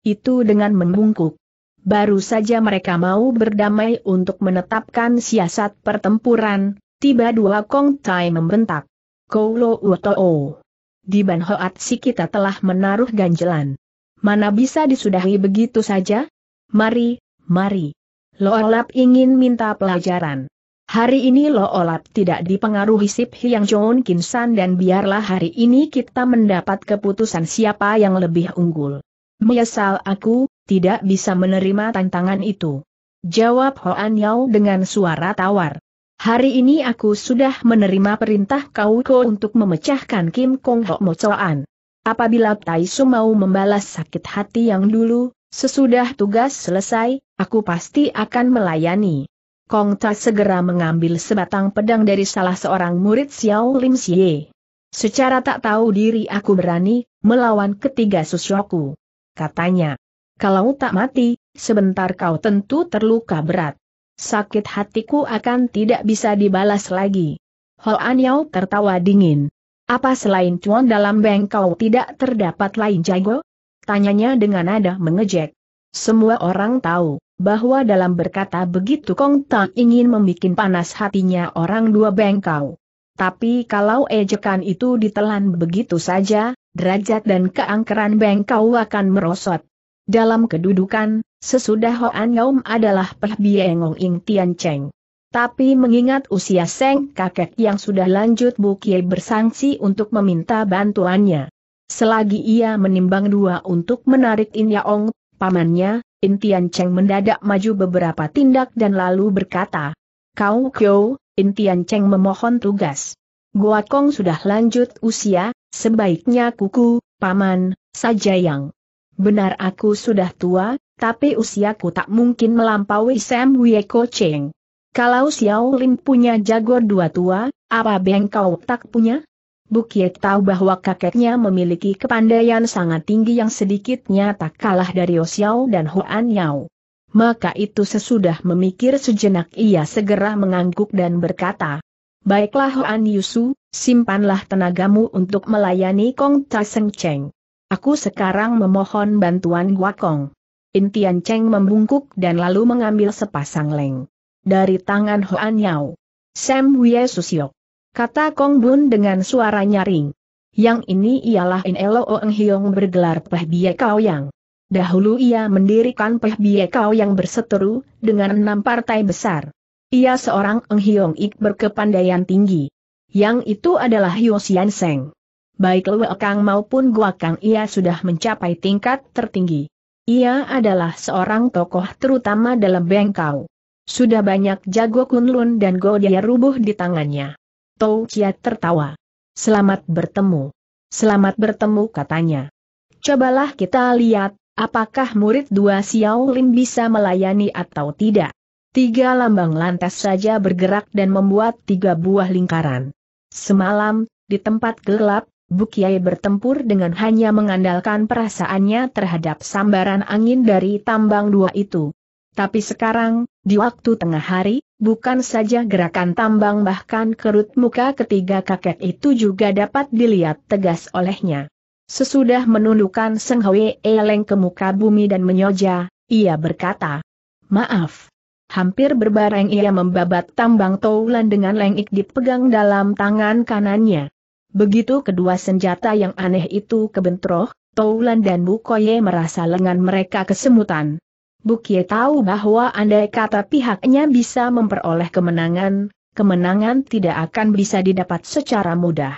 Itu dengan membungkuk. Baru saja mereka mau berdamai untuk menetapkan siasat pertempuran, tiba dua Kong Tai membentak. Kolo Uto'o. Di Ban Hoat si kita telah menaruh ganjelan. Mana bisa disudahi begitu saja? Mari, mari. Loolap ingin minta pelajaran. Hari ini Loolap tidak dipengaruhi Sip Hyang Joon Kinsan dan biarlah hari ini kita mendapat keputusan siapa yang lebih unggul. Menyesal aku, tidak bisa menerima tantangan itu. Jawab Hoan Yao dengan suara tawar. Hari ini aku sudah menerima perintah kau Ko untuk memecahkan Kim Kong Ho Chuan. Apabila Taisu mau membalas sakit hati yang dulu, Sesudah tugas selesai, aku pasti akan melayani. Kong Ta segera mengambil sebatang pedang dari salah seorang murid Xiao Lim Xie. Secara tak tahu diri aku berani, melawan ketiga susyoku. Katanya, kalau tak mati, sebentar kau tentu terluka berat. Sakit hatiku akan tidak bisa dibalas lagi. An Yau tertawa dingin. Apa selain cuan dalam bengkau tidak terdapat lain jago? Tanyanya dengan nada mengejek. Semua orang tahu, bahwa dalam berkata begitu Kong Tan ingin membuat panas hatinya orang dua bengkau. Tapi kalau ejekan itu ditelan begitu saja, derajat dan keangkeran bengkau akan merosot. Dalam kedudukan, sesudah Hoan Ngaum adalah Peh Biengong Ing Tian Cheng. Tapi mengingat usia Seng kakek yang sudah lanjut Bukie bersangsi untuk meminta bantuannya. Selagi ia menimbang dua untuk menarik In Yaong, pamannya, In Tian Cheng mendadak maju beberapa tindak dan lalu berkata, Kau Kyo, In Tian Cheng memohon tugas. Gua Kong sudah lanjut usia, sebaiknya kuku, paman, saja yang. Benar aku sudah tua, tapi usiaku tak mungkin melampaui Sam Ko Cheng. Kalau Xiao Lin punya jago dua tua, apa Beng kau tak punya? Bukit tahu bahwa kakeknya memiliki kepandaian sangat tinggi yang sedikitnya tak kalah dari Osiao dan Huan Yao. Maka itu sesudah memikir sejenak ia segera mengangguk dan berkata, Baiklah Huan Yusu, simpanlah tenagamu untuk melayani Kong Ta Seng Cheng. Aku sekarang memohon bantuan Wakong. Intian Cheng membungkuk dan lalu mengambil sepasang leng. Dari tangan Huan Yao. Sam Wiesusiok kata Kong Bun dengan suara nyaring. Yang ini ialah In Elo Oeng Hiong bergelar Peh Bie Kau Yang. Dahulu ia mendirikan Peh Bie Kau Yang berseteru dengan enam partai besar. Ia seorang Eng Hiong Ik berkepandaian tinggi. Yang itu adalah Sian Seng. Baik Lue Kang maupun Gua Kang ia sudah mencapai tingkat tertinggi. Ia adalah seorang tokoh terutama dalam Bengkau. Sudah banyak jago kunlun dan godia rubuh di tangannya. Tou Kiat tertawa. Selamat bertemu. Selamat bertemu katanya. Cobalah kita lihat, apakah murid dua Xiao Lim bisa melayani atau tidak. Tiga lambang lantas saja bergerak dan membuat tiga buah lingkaran. Semalam, di tempat gelap, Bukiai bertempur dengan hanya mengandalkan perasaannya terhadap sambaran angin dari tambang dua itu. Tapi sekarang, di waktu tengah hari, bukan saja gerakan tambang bahkan kerut muka ketiga kakek itu juga dapat dilihat tegas olehnya. Sesudah menundukkan Seng Hwe Eleng ke muka bumi dan menyoja, ia berkata, Maaf. Hampir berbareng ia membabat tambang Toulan dengan lengik dipegang dalam tangan kanannya. Begitu kedua senjata yang aneh itu kebentroh, Toulan dan Bukoye merasa lengan mereka kesemutan. Bukie tahu bahwa andai kata pihaknya bisa memperoleh kemenangan, kemenangan tidak akan bisa didapat secara mudah.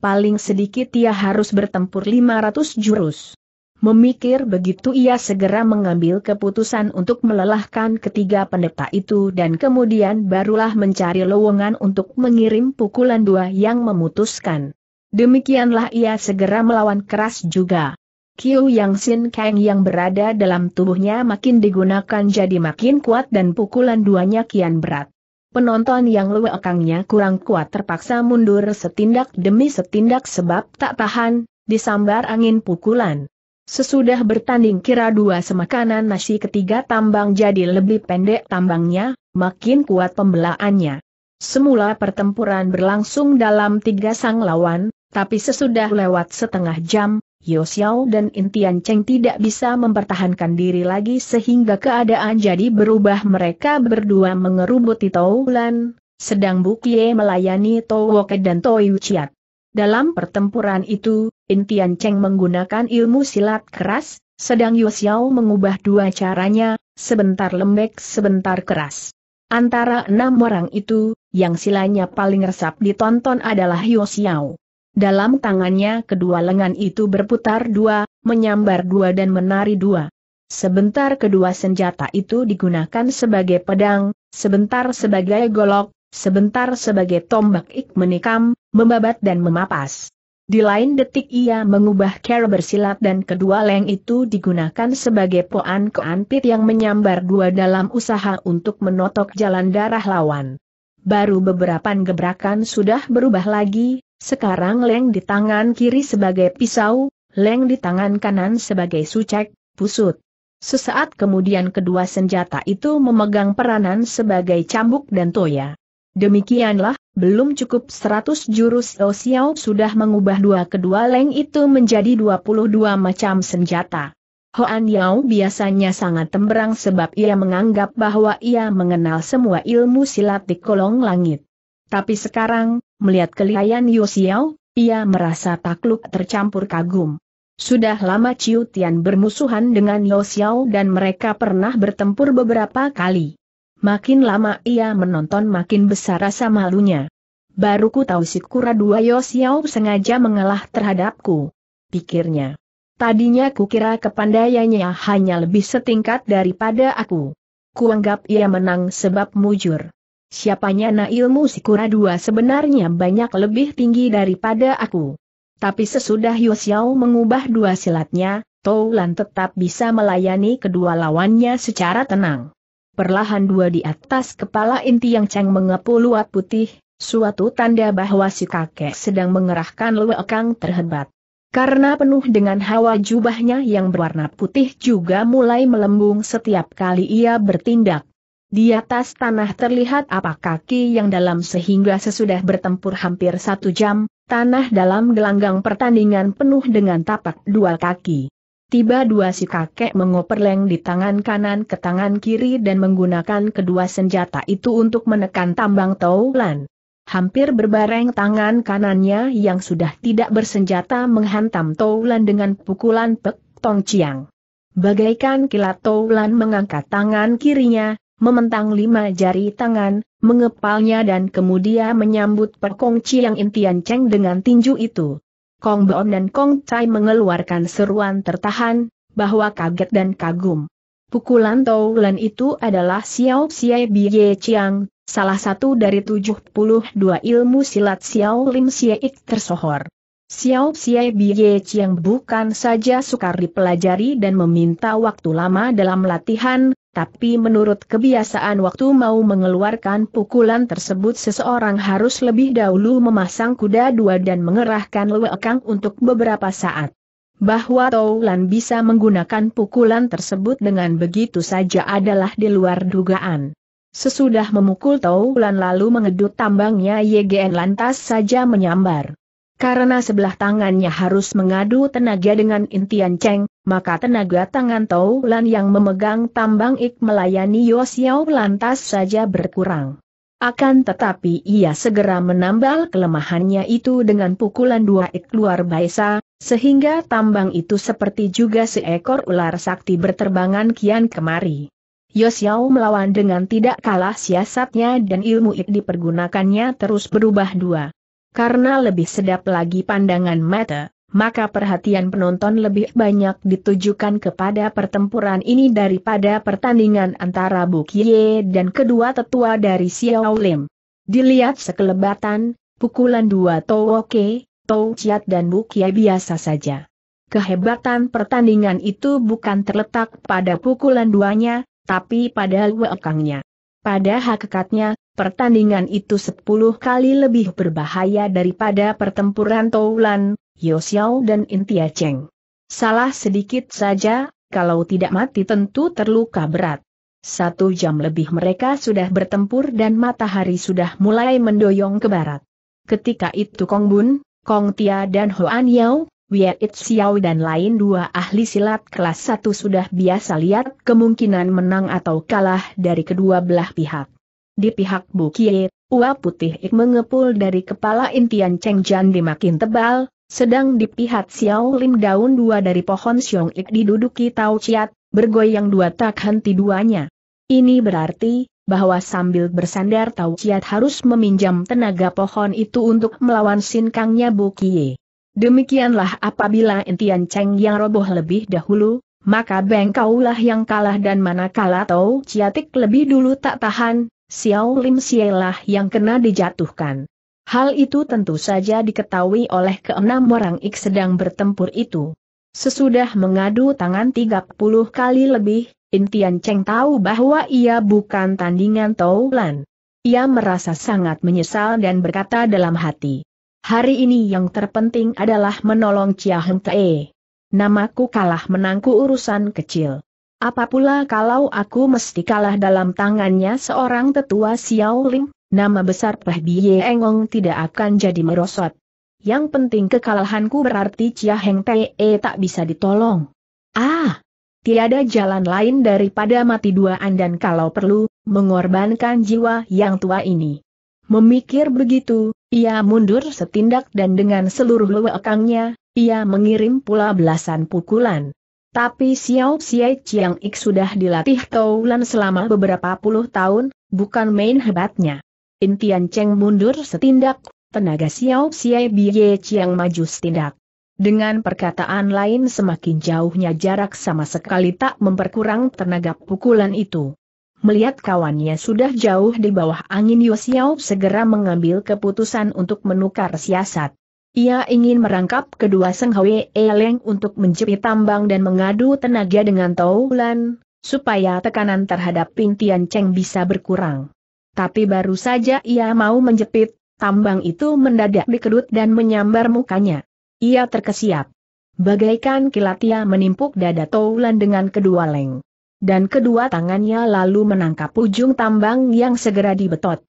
Paling sedikit ia harus bertempur 500 jurus. Memikir begitu ia segera mengambil keputusan untuk melelahkan ketiga pendeta itu dan kemudian barulah mencari lowongan untuk mengirim pukulan dua yang memutuskan. Demikianlah ia segera melawan keras juga. Kiu Yang Sin Kang yang berada dalam tubuhnya makin digunakan jadi makin kuat dan pukulan duanya kian berat. Penonton yang lewekangnya kurang kuat terpaksa mundur setindak demi setindak sebab tak tahan, disambar angin pukulan. Sesudah bertanding kira dua semakanan nasi ketiga tambang jadi lebih pendek tambangnya, makin kuat pembelaannya. Semula pertempuran berlangsung dalam tiga sang lawan, tapi sesudah lewat setengah jam, Yo Xiao dan Intian Cheng tidak bisa mempertahankan diri lagi sehingga keadaan jadi berubah mereka berdua mengerubuti Toulan, sedang Bukie melayani Towoke dan Toyuchiat. Dalam pertempuran itu, Intian Cheng menggunakan ilmu silat keras, sedang Yo Xiao mengubah dua caranya, sebentar lembek sebentar keras. Antara enam orang itu, yang silanya paling resap ditonton adalah Yo Xiao. Dalam tangannya kedua lengan itu berputar dua, menyambar dua dan menari dua. Sebentar kedua senjata itu digunakan sebagai pedang, sebentar sebagai golok, sebentar sebagai tombak ik menikam, membabat dan memapas. Di lain detik ia mengubah cara bersilat dan kedua leng itu digunakan sebagai poan keanpit yang menyambar dua dalam usaha untuk menotok jalan darah lawan. Baru beberapa gebrakan sudah berubah lagi, sekarang Leng di tangan kiri sebagai pisau, Leng di tangan kanan sebagai sucek, pusut. Sesaat kemudian kedua senjata itu memegang peranan sebagai cambuk dan toya. Demikianlah, belum cukup seratus jurus O Xiao sudah mengubah dua kedua leng itu menjadi dua puluh dua macam senjata. Hoan Yao biasanya sangat temberang sebab ia menganggap bahwa ia mengenal semua ilmu silat di kolong langit. Tapi sekarang, Melihat kelihayan Yu Xiao, ia merasa takluk tercampur kagum. Sudah lama Ciu Tian bermusuhan dengan Yu Xiao dan mereka pernah bertempur beberapa kali. Makin lama ia menonton makin besar rasa malunya. Baru ku tahu si kura dua Yu Xiao sengaja mengalah terhadapku. Pikirnya. Tadinya ku kira kepandaiannya hanya lebih setingkat daripada aku. Kuanggap ia menang sebab mujur. Siapanya na ilmu Sikura dua sebenarnya banyak lebih tinggi daripada aku. Tapi sesudah Yosiao mengubah dua silatnya, Toulan tetap bisa melayani kedua lawannya secara tenang. Perlahan dua di atas kepala inti yang Cheng mengepu luat putih, suatu tanda bahwa si kakek sedang mengerahkan luekang terhebat. Karena penuh dengan hawa jubahnya yang berwarna putih juga mulai melembung setiap kali ia bertindak. Di atas tanah terlihat apa kaki yang dalam sehingga sesudah bertempur hampir satu jam, tanah dalam gelanggang pertandingan penuh dengan tapak dua kaki. Tiba dua si kakek mengoperleng di tangan kanan ke tangan kiri dan menggunakan kedua senjata itu untuk menekan tambang Taulan. Hampir berbareng tangan kanannya yang sudah tidak bersenjata menghantam Taulan dengan pukulan Pek Tong ciang. Bagaikan kilat Taulan mengangkat tangan kirinya, mementang lima jari tangan, mengepalnya dan kemudian menyambut perkong Chiang Intian Cheng dengan tinju itu. Kong Beon dan Kong Chai mengeluarkan seruan tertahan, bahwa kaget dan kagum. Pukulan Toulan itu adalah Xiao Xie Ye Chiang, salah satu dari 72 ilmu silat Xiao Lim Xie Ik tersohor. Xiao Xie Ye Chiang bukan saja sukar dipelajari dan meminta waktu lama dalam latihan, tapi menurut kebiasaan waktu mau mengeluarkan pukulan tersebut seseorang harus lebih dahulu memasang kuda dua dan mengerahkan lewekang untuk beberapa saat. Bahwa Toulan bisa menggunakan pukulan tersebut dengan begitu saja adalah di luar dugaan. Sesudah memukul Toulan lalu mengedut tambangnya YGN lantas saja menyambar. Karena sebelah tangannya harus mengadu tenaga dengan intian Cheng, maka tenaga tangan Tau Lan yang memegang tambang Ik melayani Yo Xiao lantas saja berkurang. Akan tetapi ia segera menambal kelemahannya itu dengan pukulan dua Ik luar biasa, sehingga tambang itu seperti juga seekor ular sakti berterbangan kian kemari. Yosiao melawan dengan tidak kalah siasatnya dan ilmu Ik dipergunakannya terus berubah dua karena lebih sedap lagi pandangan mata, maka perhatian penonton lebih banyak ditujukan kepada pertempuran ini daripada pertandingan antara Bu dan kedua tetua dari Xiao Lim. Dilihat sekelebatan, pukulan dua Towoke, Tou Chiat dan Bu biasa saja. Kehebatan pertandingan itu bukan terletak pada pukulan duanya, tapi pada wekangnya. Pada hakikatnya, Pertandingan itu sepuluh kali lebih berbahaya daripada pertempuran Toulan, Yosiao dan Intia Cheng. Salah sedikit saja, kalau tidak mati tentu terluka berat. Satu jam lebih mereka sudah bertempur dan matahari sudah mulai mendoyong ke barat. Ketika itu Kong Bun, Kong Tia dan Hoan Yao, Wei It dan lain dua ahli silat kelas satu sudah biasa lihat kemungkinan menang atau kalah dari kedua belah pihak. Di pihak Bukie, uap putih ik mengepul dari kepala intian Cheng Jan dimakin tebal, sedang di pihak Xiao Lim daun dua dari pohon Xiong Ik diduduki Tau Ciat, bergoyang dua tak henti duanya. Ini berarti, bahwa sambil bersandar Tau Ciat harus meminjam tenaga pohon itu untuk melawan sinkangnya Bu Kie. Demikianlah apabila intian Cheng yang roboh lebih dahulu, maka bengkaulah yang kalah dan manakala Tau Ciatik lebih dulu tak tahan, Xiao Lim Sielah yang kena dijatuhkan. Hal itu tentu saja diketahui oleh keenam orang Ik sedang bertempur itu. Sesudah mengadu tangan 30 kali lebih, Intian Cheng tahu bahwa ia bukan tandingan Lan. Ia merasa sangat menyesal dan berkata dalam hati. Hari ini yang terpenting adalah menolong Chia Heng Tae. Namaku kalah menangku urusan kecil. Apa pula kalau aku mesti kalah dalam tangannya seorang tetua Xiaoling, nama besar Peh Biye Engong tidak akan jadi merosot. Yang penting kekalahanku berarti Chia Heng Te tak bisa ditolong. Ah! Tiada jalan lain daripada mati duaan dan kalau perlu, mengorbankan jiwa yang tua ini. Memikir begitu, ia mundur setindak dan dengan seluruh lewekangnya, ia mengirim pula belasan pukulan. Tapi Xiao Xie Chiang Ik sudah dilatih Toulan selama beberapa puluh tahun, bukan main hebatnya. Intian Cheng mundur setindak, tenaga Xiao Xie Biye Chiang maju setindak. Dengan perkataan lain semakin jauhnya jarak sama sekali tak memperkurang tenaga pukulan itu. Melihat kawannya sudah jauh di bawah angin Yosiao segera mengambil keputusan untuk menukar siasat. Ia ingin merangkap kedua Seng Hwe Eleng untuk menjepit tambang dan mengadu tenaga dengan Taulan, supaya tekanan terhadap Pintian Cheng bisa berkurang. Tapi baru saja ia mau menjepit, tambang itu mendadak dikedut dan menyambar mukanya. Ia terkesiap. Bagaikan kilat ia menimpuk dada Taulan dengan kedua leng. Dan kedua tangannya lalu menangkap ujung tambang yang segera dibetot.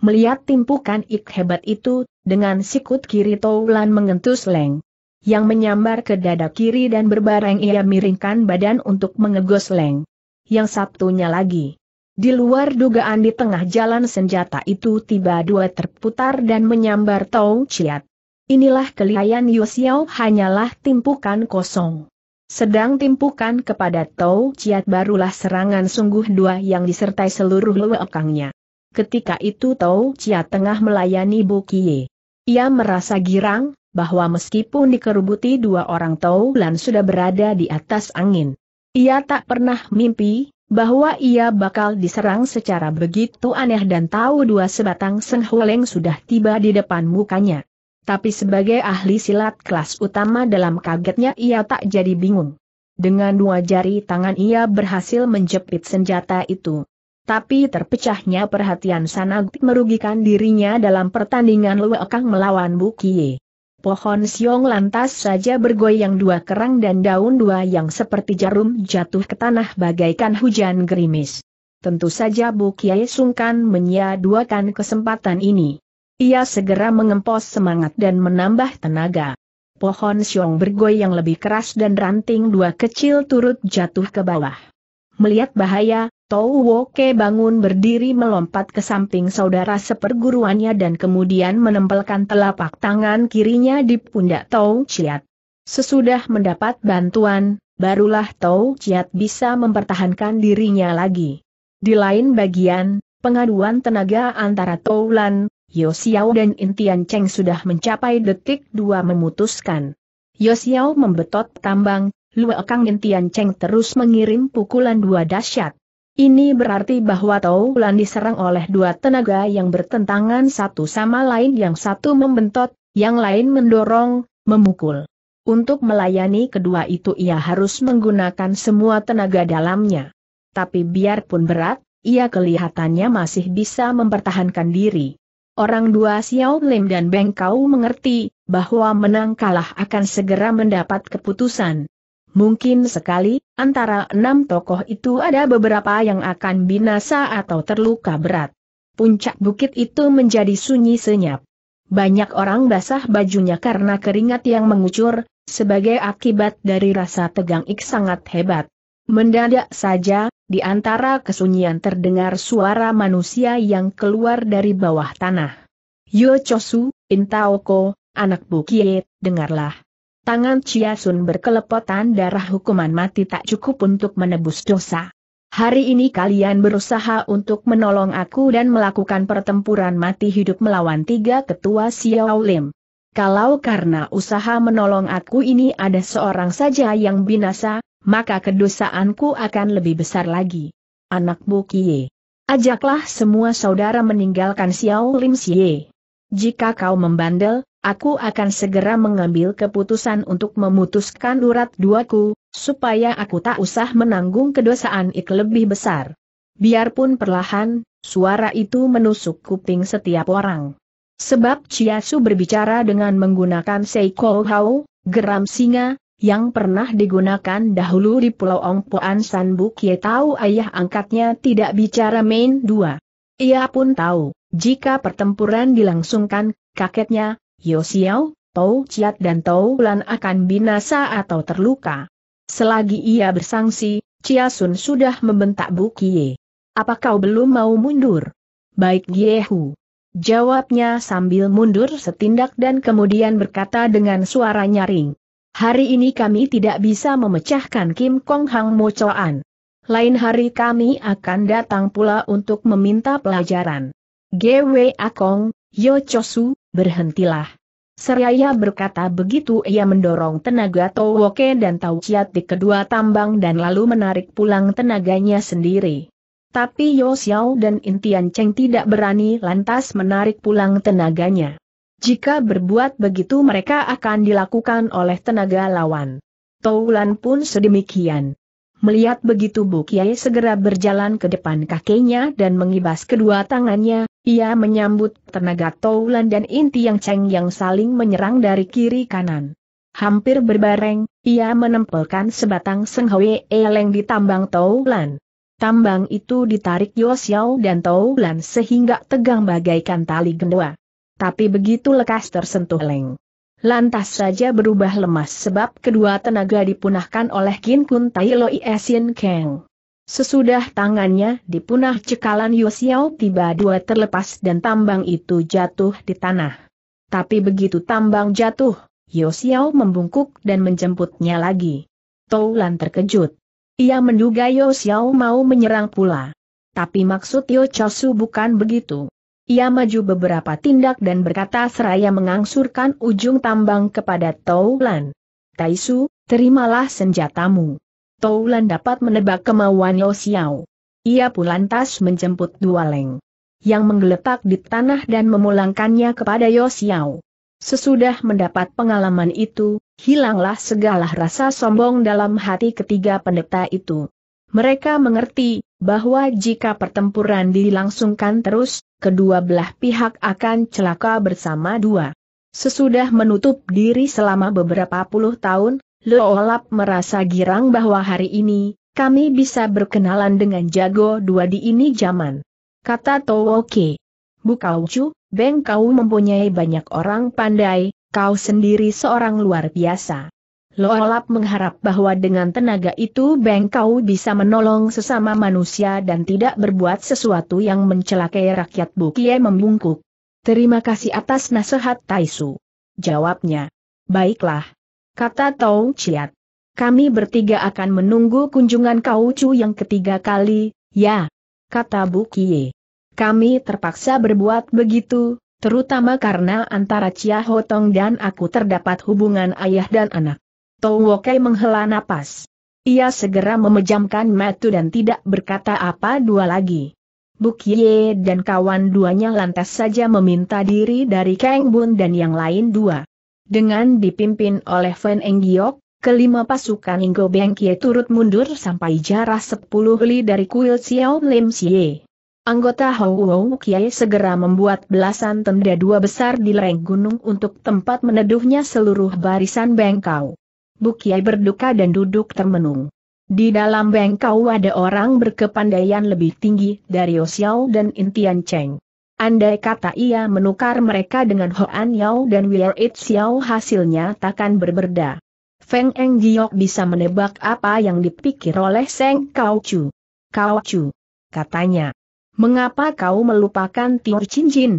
Melihat timpukan ik hebat itu, dengan sikut kiri Toulan mengentus Leng. Yang menyambar ke dada kiri dan berbareng ia miringkan badan untuk mengegos Leng. Yang satunya lagi. Di luar dugaan di tengah jalan senjata itu tiba dua terputar dan menyambar Tau Ciat. Inilah kelihayan Yosiao hanyalah timpukan kosong. Sedang timpukan kepada Tau Ciat barulah serangan sungguh dua yang disertai seluruh lewekangnya. Ketika itu Tau Ciat tengah melayani Bu Kie. Ia merasa girang, bahwa meskipun dikerubuti dua orang taulan sudah berada di atas angin. Ia tak pernah mimpi, bahwa ia bakal diserang secara begitu aneh dan tahu dua sebatang senghuleng sudah tiba di depan mukanya. Tapi sebagai ahli silat kelas utama dalam kagetnya ia tak jadi bingung. Dengan dua jari tangan ia berhasil menjepit senjata itu tapi terpecahnya perhatian Sanang merugikan dirinya dalam pertandingan Lue Kang melawan Bukie. Pohon siong lantas saja bergoyang dua kerang dan daun dua yang seperti jarum jatuh ke tanah bagaikan hujan gerimis. Tentu saja Bu Kiai sungkan menyaduakan kesempatan ini. Ia segera mengempos semangat dan menambah tenaga. Pohon siong bergoyang lebih keras dan ranting dua kecil turut jatuh ke bawah. Melihat bahaya, Tou Woke bangun berdiri melompat ke samping saudara seperguruannya dan kemudian menempelkan telapak tangan kirinya di pundak Tou Chiat. Sesudah mendapat bantuan, barulah Tou Chiat bisa mempertahankan dirinya lagi. Di lain bagian, pengaduan tenaga antara Tou Lan, Yosiao dan Intian Cheng sudah mencapai detik dua memutuskan. Yosiao membetot tambang, Luo Kang Intian Cheng terus mengirim pukulan dua dahsyat. Ini berarti bahwa Taulan diserang oleh dua tenaga yang bertentangan satu sama lain yang satu membentot, yang lain mendorong, memukul. Untuk melayani kedua itu ia harus menggunakan semua tenaga dalamnya. Tapi biarpun berat, ia kelihatannya masih bisa mempertahankan diri. Orang dua Xiao Lim dan Beng Kau mengerti, bahwa menang kalah akan segera mendapat keputusan. Mungkin sekali, antara enam tokoh itu ada beberapa yang akan binasa atau terluka berat. Puncak bukit itu menjadi sunyi senyap. Banyak orang basah bajunya karena keringat yang mengucur, sebagai akibat dari rasa tegang ik sangat hebat. Mendadak saja, di antara kesunyian terdengar suara manusia yang keluar dari bawah tanah. Yo Chosu, Intaoko, anak Bukiet, dengarlah tangan Chia Sun berkelepotan darah hukuman mati tak cukup untuk menebus dosa. Hari ini kalian berusaha untuk menolong aku dan melakukan pertempuran mati hidup melawan tiga ketua Xiao Lim. Kalau karena usaha menolong aku ini ada seorang saja yang binasa, maka kedosaanku akan lebih besar lagi. Anak Kie. Ajaklah semua saudara meninggalkan Xiao Lim Xie. Jika kau membandel, aku akan segera mengambil keputusan untuk memutuskan urat duaku, supaya aku tak usah menanggung kedosaan ik lebih besar. Biarpun perlahan, suara itu menusuk kuping setiap orang. Sebab Chiasu berbicara dengan menggunakan Seiko Hau, geram singa, yang pernah digunakan dahulu di Pulau Ongpoan San Bukie tahu ayah angkatnya tidak bicara main dua. Ia pun tahu, jika pertempuran dilangsungkan, kakeknya, Yosiao, Tou Chiat dan Tou Lan akan binasa atau terluka. Selagi ia bersangsi, Chia Sun sudah membentak Bu Kie. Apa kau belum mau mundur? Baik Yehu. Jawabnya sambil mundur setindak dan kemudian berkata dengan suara nyaring. Hari ini kami tidak bisa memecahkan Kim Kong Hang Mocoan. Lain hari kami akan datang pula untuk meminta pelajaran. GW Akong, Yo Chosu, berhentilah. Seraya berkata begitu ia mendorong tenaga Towoke dan Tauciat di kedua tambang dan lalu menarik pulang tenaganya sendiri. Tapi Yo Xiao dan Intian Cheng tidak berani lantas menarik pulang tenaganya. Jika berbuat begitu mereka akan dilakukan oleh tenaga lawan. Toulan pun sedemikian. Melihat begitu Bu Kiai segera berjalan ke depan kakeknya dan mengibas kedua tangannya, ia menyambut tenaga Toulan dan inti yang Cheng yang saling menyerang dari kiri kanan. Hampir berbareng, ia menempelkan sebatang Seng Senghoe Eleng di tambang Toulan. Tambang itu ditarik Yosiao dan Toulan sehingga tegang bagaikan tali gendua. Tapi begitu lekas tersentuh Leng. Lantas saja berubah lemas sebab kedua tenaga dipunahkan oleh Kin Kun Tai Loi Esin Keng. Sesudah tangannya dipunah cekalan Yosiao tiba dua terlepas dan tambang itu jatuh di tanah. Tapi begitu tambang jatuh, Yosiao membungkuk dan menjemputnya lagi. Toulan terkejut. Ia menduga Yosiao mau menyerang pula. Tapi maksud Yu Chosu bukan begitu. Ia maju beberapa tindak dan berkata seraya mengangsurkan ujung tambang kepada Toulan. Taisu, terimalah senjatamu. Toulan dapat menebak kemauan Yo Xiao. Ia pun lantas menjemput dua leng yang menggeletak di tanah dan memulangkannya kepada Yo Xiao. Sesudah mendapat pengalaman itu, hilanglah segala rasa sombong dalam hati ketiga pendeta itu. Mereka mengerti bahwa jika pertempuran dilangsungkan terus, kedua belah pihak akan celaka bersama dua. Sesudah menutup diri selama beberapa puluh tahun, Loolap merasa girang bahwa hari ini, kami bisa berkenalan dengan jago dua di ini zaman. Kata Towoke. Bukaucu, Beng kau mempunyai banyak orang pandai, kau sendiri seorang luar biasa. Loolap mengharap bahwa dengan tenaga itu Beng kau bisa menolong sesama manusia dan tidak berbuat sesuatu yang mencelakai rakyat Bukie membungkuk. Terima kasih atas nasihat Taisu. Jawabnya. Baiklah, kata Tong Chiat. Kami bertiga akan menunggu kunjungan Kau Chu yang ketiga kali, ya, kata Bu Kie. Kami terpaksa berbuat begitu, terutama karena antara Chia Hotong dan aku terdapat hubungan ayah dan anak. Tong Wokai menghela napas. Ia segera memejamkan mata dan tidak berkata apa dua lagi. Bukye dan kawan duanya lantas saja meminta diri dari Kang Bun dan yang lain dua. Dengan dipimpin oleh Fan Enggiok, kelima pasukan Inggo Bengkie turut mundur sampai jarak 10 li dari kuil Xiao Lim Xie. Anggota Houwou Kiai segera membuat belasan tenda dua besar di lereng gunung untuk tempat meneduhnya seluruh barisan bengkau. Bu Kiai berduka dan duduk termenung. Di dalam bengkau ada orang berkepandaian lebih tinggi dari Osiao dan Intian Cheng. Andai kata ia menukar mereka dengan Hoan Yao dan Where It Xiao hasilnya takkan berbeda. Feng Eng Giok bisa menebak apa yang dipikir oleh Seng Kau Chu. Kau Chu, katanya. Mengapa kau melupakan Tio Chin Jin?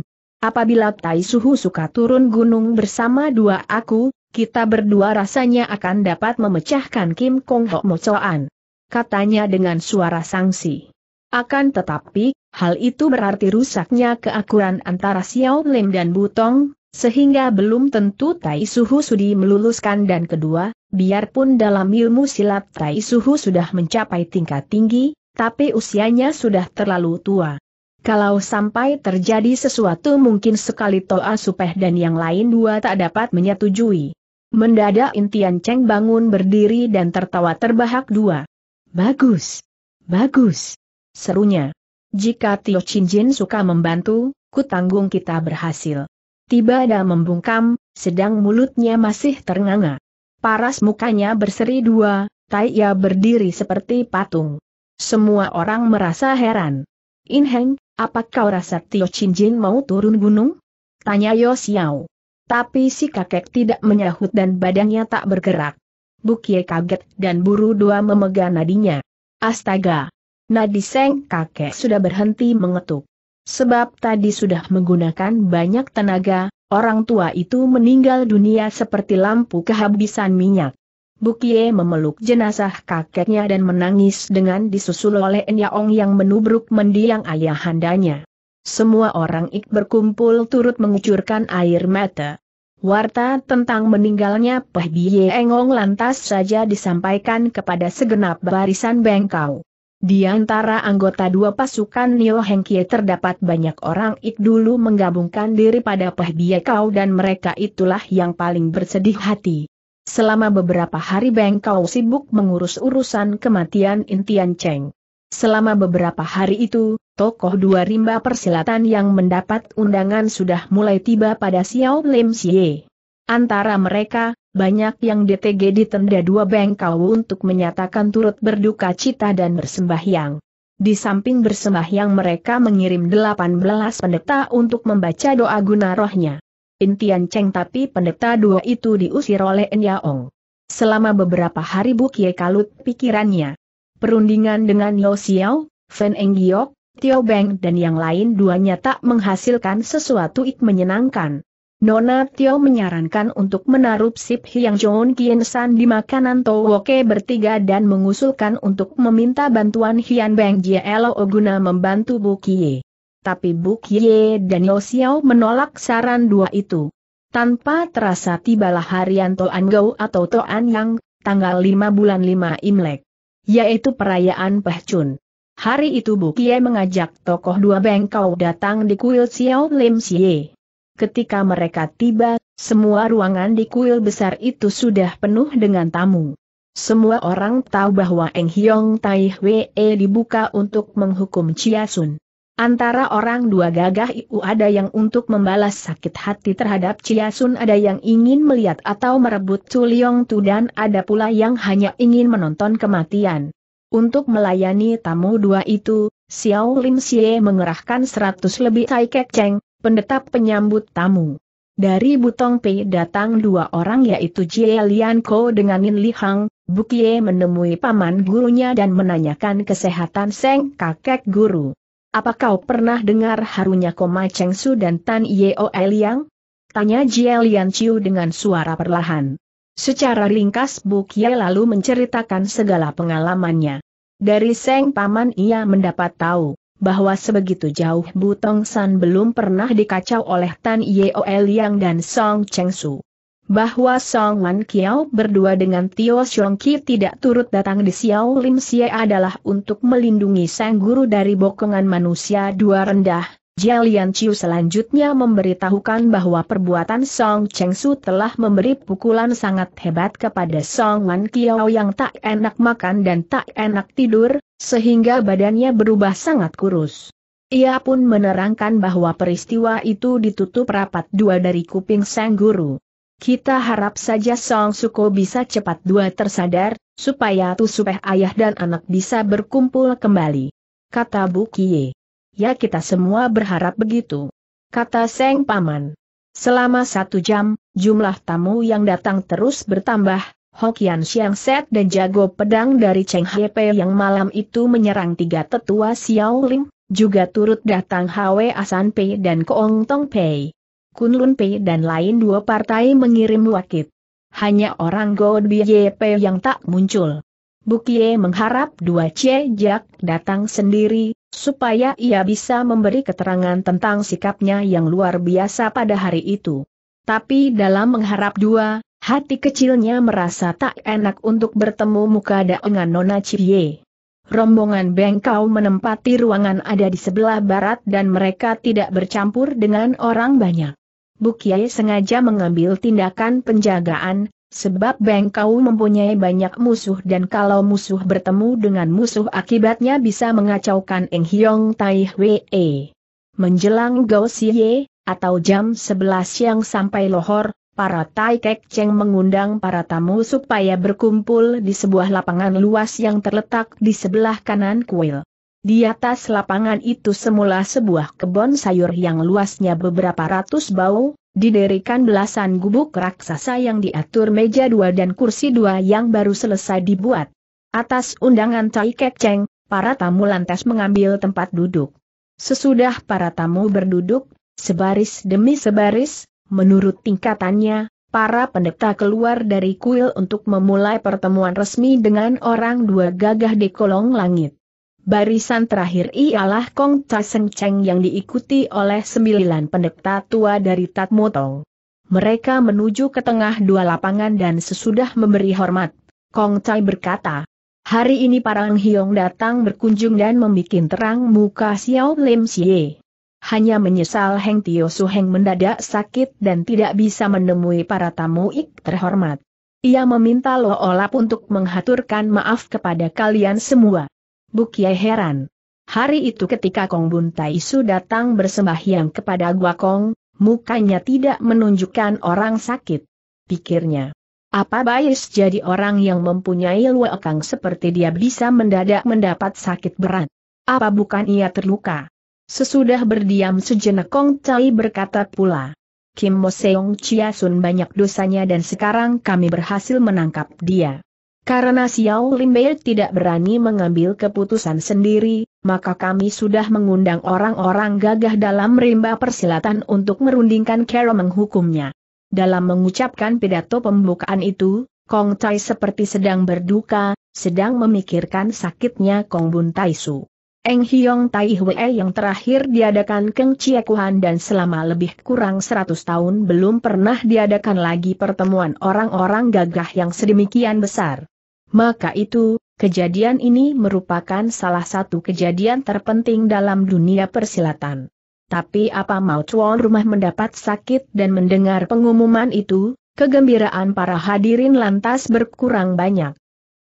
Apabila Tai Suhu suka turun gunung bersama dua aku, kita berdua rasanya akan dapat memecahkan Kim Kong Ho Chuan, Katanya dengan suara sangsi. Akan tetapi, Hal itu berarti rusaknya keakuran antara Xiao Lim dan Butong, sehingga belum tentu Tai Suhu Sudi meluluskan dan kedua, biarpun dalam ilmu silat Tai Suhu sudah mencapai tingkat tinggi, tapi usianya sudah terlalu tua. Kalau sampai terjadi sesuatu mungkin sekali Toa Supeh dan yang lain dua tak dapat menyetujui. Mendadak Intian Cheng bangun berdiri dan tertawa terbahak dua. Bagus! Bagus! Serunya. Jika Tio Chin Jin suka membantu, kutanggung kita berhasil. Tiba ada membungkam, sedang mulutnya masih ternganga. Paras mukanya berseri dua, tai ia berdiri seperti patung. Semua orang merasa heran. Inheng, apakah kau rasa Tio Chin Jin mau turun gunung? Tanya Yo Xiao. Tapi si kakek tidak menyahut dan badannya tak bergerak. Bukie kaget dan buru dua memegang nadinya. Astaga! Nadiseng kakek sudah berhenti mengetuk. Sebab tadi sudah menggunakan banyak tenaga, orang tua itu meninggal dunia seperti lampu kehabisan minyak. Bukie memeluk jenazah kakeknya dan menangis dengan disusul oleh Enyaong yang menubruk mendiang ayahandanya. Semua orang ik berkumpul turut mengucurkan air mata. Warta tentang meninggalnya Pehbie Engong lantas saja disampaikan kepada segenap barisan bengkau. Di antara anggota dua pasukan Nio Hengkie terdapat banyak orang ik dulu menggabungkan diri pada Peh Kau dan mereka itulah yang paling bersedih hati. Selama beberapa hari Beng Kau sibuk mengurus urusan kematian Intian Cheng. Selama beberapa hari itu, tokoh dua rimba persilatan yang mendapat undangan sudah mulai tiba pada Xiao Lim Xie. Antara mereka, banyak yang DTG ditenda dua bengkau untuk menyatakan turut berduka cita dan bersembahyang. Di samping bersembahyang mereka mengirim 18 pendeta untuk membaca doa guna rohnya. Intian Cheng tapi pendeta dua itu diusir oleh Enyaong. Selama beberapa hari Bukie kalut pikirannya. Perundingan dengan Yo Xiao, Fen Enggiok, Tio Beng dan yang lain duanya tak menghasilkan sesuatu ik menyenangkan. Nona Tio menyarankan untuk menaruh Sip Hyang John Kien San di makanan Towoke bertiga dan mengusulkan untuk meminta bantuan Hian Beng Jie Elo Oguna membantu Bu Kie. Tapi Bu Kie dan Yo Xiao menolak saran dua itu. Tanpa terasa tibalah harian Toan Gou atau Toan Yang, tanggal 5 bulan 5 Imlek, yaitu perayaan Pehcun. Hari itu Bu Kie mengajak tokoh dua bengkau datang di kuil Xiao Lim Xie ketika mereka tiba, semua ruangan di kuil besar itu sudah penuh dengan tamu. Semua orang tahu bahwa Eng Hiong Tai Hwee dibuka untuk menghukum Chia Sun. Antara orang dua gagah itu ada yang untuk membalas sakit hati terhadap Chia Sun ada yang ingin melihat atau merebut Suliong Tu dan ada pula yang hanya ingin menonton kematian. Untuk melayani tamu dua itu, Xiao Lim Xie mengerahkan seratus lebih Tai Kek Cheng, pendeta penyambut tamu. Dari Butong Pei datang dua orang yaitu Jie Lian Ko dengan Nin Li Hang, Bukie menemui paman gurunya dan menanyakan kesehatan Seng kakek guru. Apa kau pernah dengar harunya Koma Cheng Su dan Tan Yeo Eliang? Tanya Jie Lian Chiu dengan suara perlahan. Secara ringkas Bukie lalu menceritakan segala pengalamannya. Dari Seng Paman ia mendapat tahu bahwa sebegitu jauh Butong San belum pernah dikacau oleh Tan Yeol Yang dan Song Cheng Su. Bahwa Song Wan Kiao berdua dengan Tio Xiong Ki tidak turut datang di Xiao Lim Xie adalah untuk melindungi sang guru dari bokongan manusia dua rendah, Jialian Chiu selanjutnya memberitahukan bahwa perbuatan Song Cheng Su telah memberi pukulan sangat hebat kepada Song Wan Kiao yang tak enak makan dan tak enak tidur, sehingga badannya berubah sangat kurus. Ia pun menerangkan bahwa peristiwa itu ditutup rapat dua dari kuping sang guru. Kita harap saja Song Suko bisa cepat dua tersadar, supaya Tusupeh ayah dan anak bisa berkumpul kembali. Kata Bu Kie. Ya kita semua berharap begitu. Kata Seng Paman. Selama satu jam, jumlah tamu yang datang terus bertambah, Hokian Siang Set dan jago pedang dari Cheng Hepe yang malam itu menyerang tiga tetua Xiao Lim, juga turut datang Hwe Asan Pei dan Koong Tong Pei. Kun Lun Pei dan lain dua partai mengirim wakit. Hanya orang God Pei yang tak muncul. Bukie mengharap dua Che Jak datang sendiri, supaya ia bisa memberi keterangan tentang sikapnya yang luar biasa pada hari itu. Tapi dalam mengharap dua, Hati kecilnya merasa tak enak untuk bertemu muka dengan Nona Cie. Rombongan bengkau menempati ruangan ada di sebelah barat dan mereka tidak bercampur dengan orang banyak. Bukiai sengaja mengambil tindakan penjagaan, sebab bengkau mempunyai banyak musuh dan kalau musuh bertemu dengan musuh akibatnya bisa mengacaukan Eng Hiong Tai Hwee. Menjelang Gao Siye, atau jam 11 siang sampai lohor, para Tai Kek Cheng mengundang para tamu supaya berkumpul di sebuah lapangan luas yang terletak di sebelah kanan kuil. Di atas lapangan itu semula sebuah kebun sayur yang luasnya beberapa ratus bau, didirikan belasan gubuk raksasa yang diatur meja dua dan kursi dua yang baru selesai dibuat. Atas undangan Tai Kek Cheng, para tamu lantas mengambil tempat duduk. Sesudah para tamu berduduk, sebaris demi sebaris, Menurut tingkatannya, para pendeta keluar dari kuil untuk memulai pertemuan resmi dengan orang dua gagah di kolong langit. Barisan terakhir ialah Kong Seng Cheng yang diikuti oleh sembilan pendeta tua dari Tatmotong. Mereka menuju ke tengah dua lapangan dan sesudah memberi hormat, Kong Chai berkata, Hari ini Parang Hyong datang berkunjung dan membuat terang muka Xiao Lim Xie. Hanya menyesal Heng Tio Su Heng mendadak sakit dan tidak bisa menemui para tamu ik terhormat. Ia meminta Lo Olap untuk menghaturkan maaf kepada kalian semua. Bukiai heran. Hari itu ketika Kong Bun Taisu datang bersembahyang kepada Gua Kong, mukanya tidak menunjukkan orang sakit. Pikirnya, apa bias jadi orang yang mempunyai luakang seperti dia bisa mendadak mendapat sakit berat? Apa bukan ia terluka? Sesudah berdiam sejenak Kong Cai berkata pula. Kim Mo Seong Chia Sun banyak dosanya dan sekarang kami berhasil menangkap dia. Karena Xiao Linbei tidak berani mengambil keputusan sendiri, maka kami sudah mengundang orang-orang gagah dalam rimba persilatan untuk merundingkan cara menghukumnya. Dalam mengucapkan pidato pembukaan itu, Kong Tai seperti sedang berduka, sedang memikirkan sakitnya Kong Bun Tai Su. Eng Hiong Tai Hwe yang terakhir diadakan Keng kuan dan selama lebih kurang 100 tahun belum pernah diadakan lagi pertemuan orang-orang gagah yang sedemikian besar. Maka itu, kejadian ini merupakan salah satu kejadian terpenting dalam dunia persilatan. Tapi apa mau cuan rumah mendapat sakit dan mendengar pengumuman itu, kegembiraan para hadirin lantas berkurang banyak.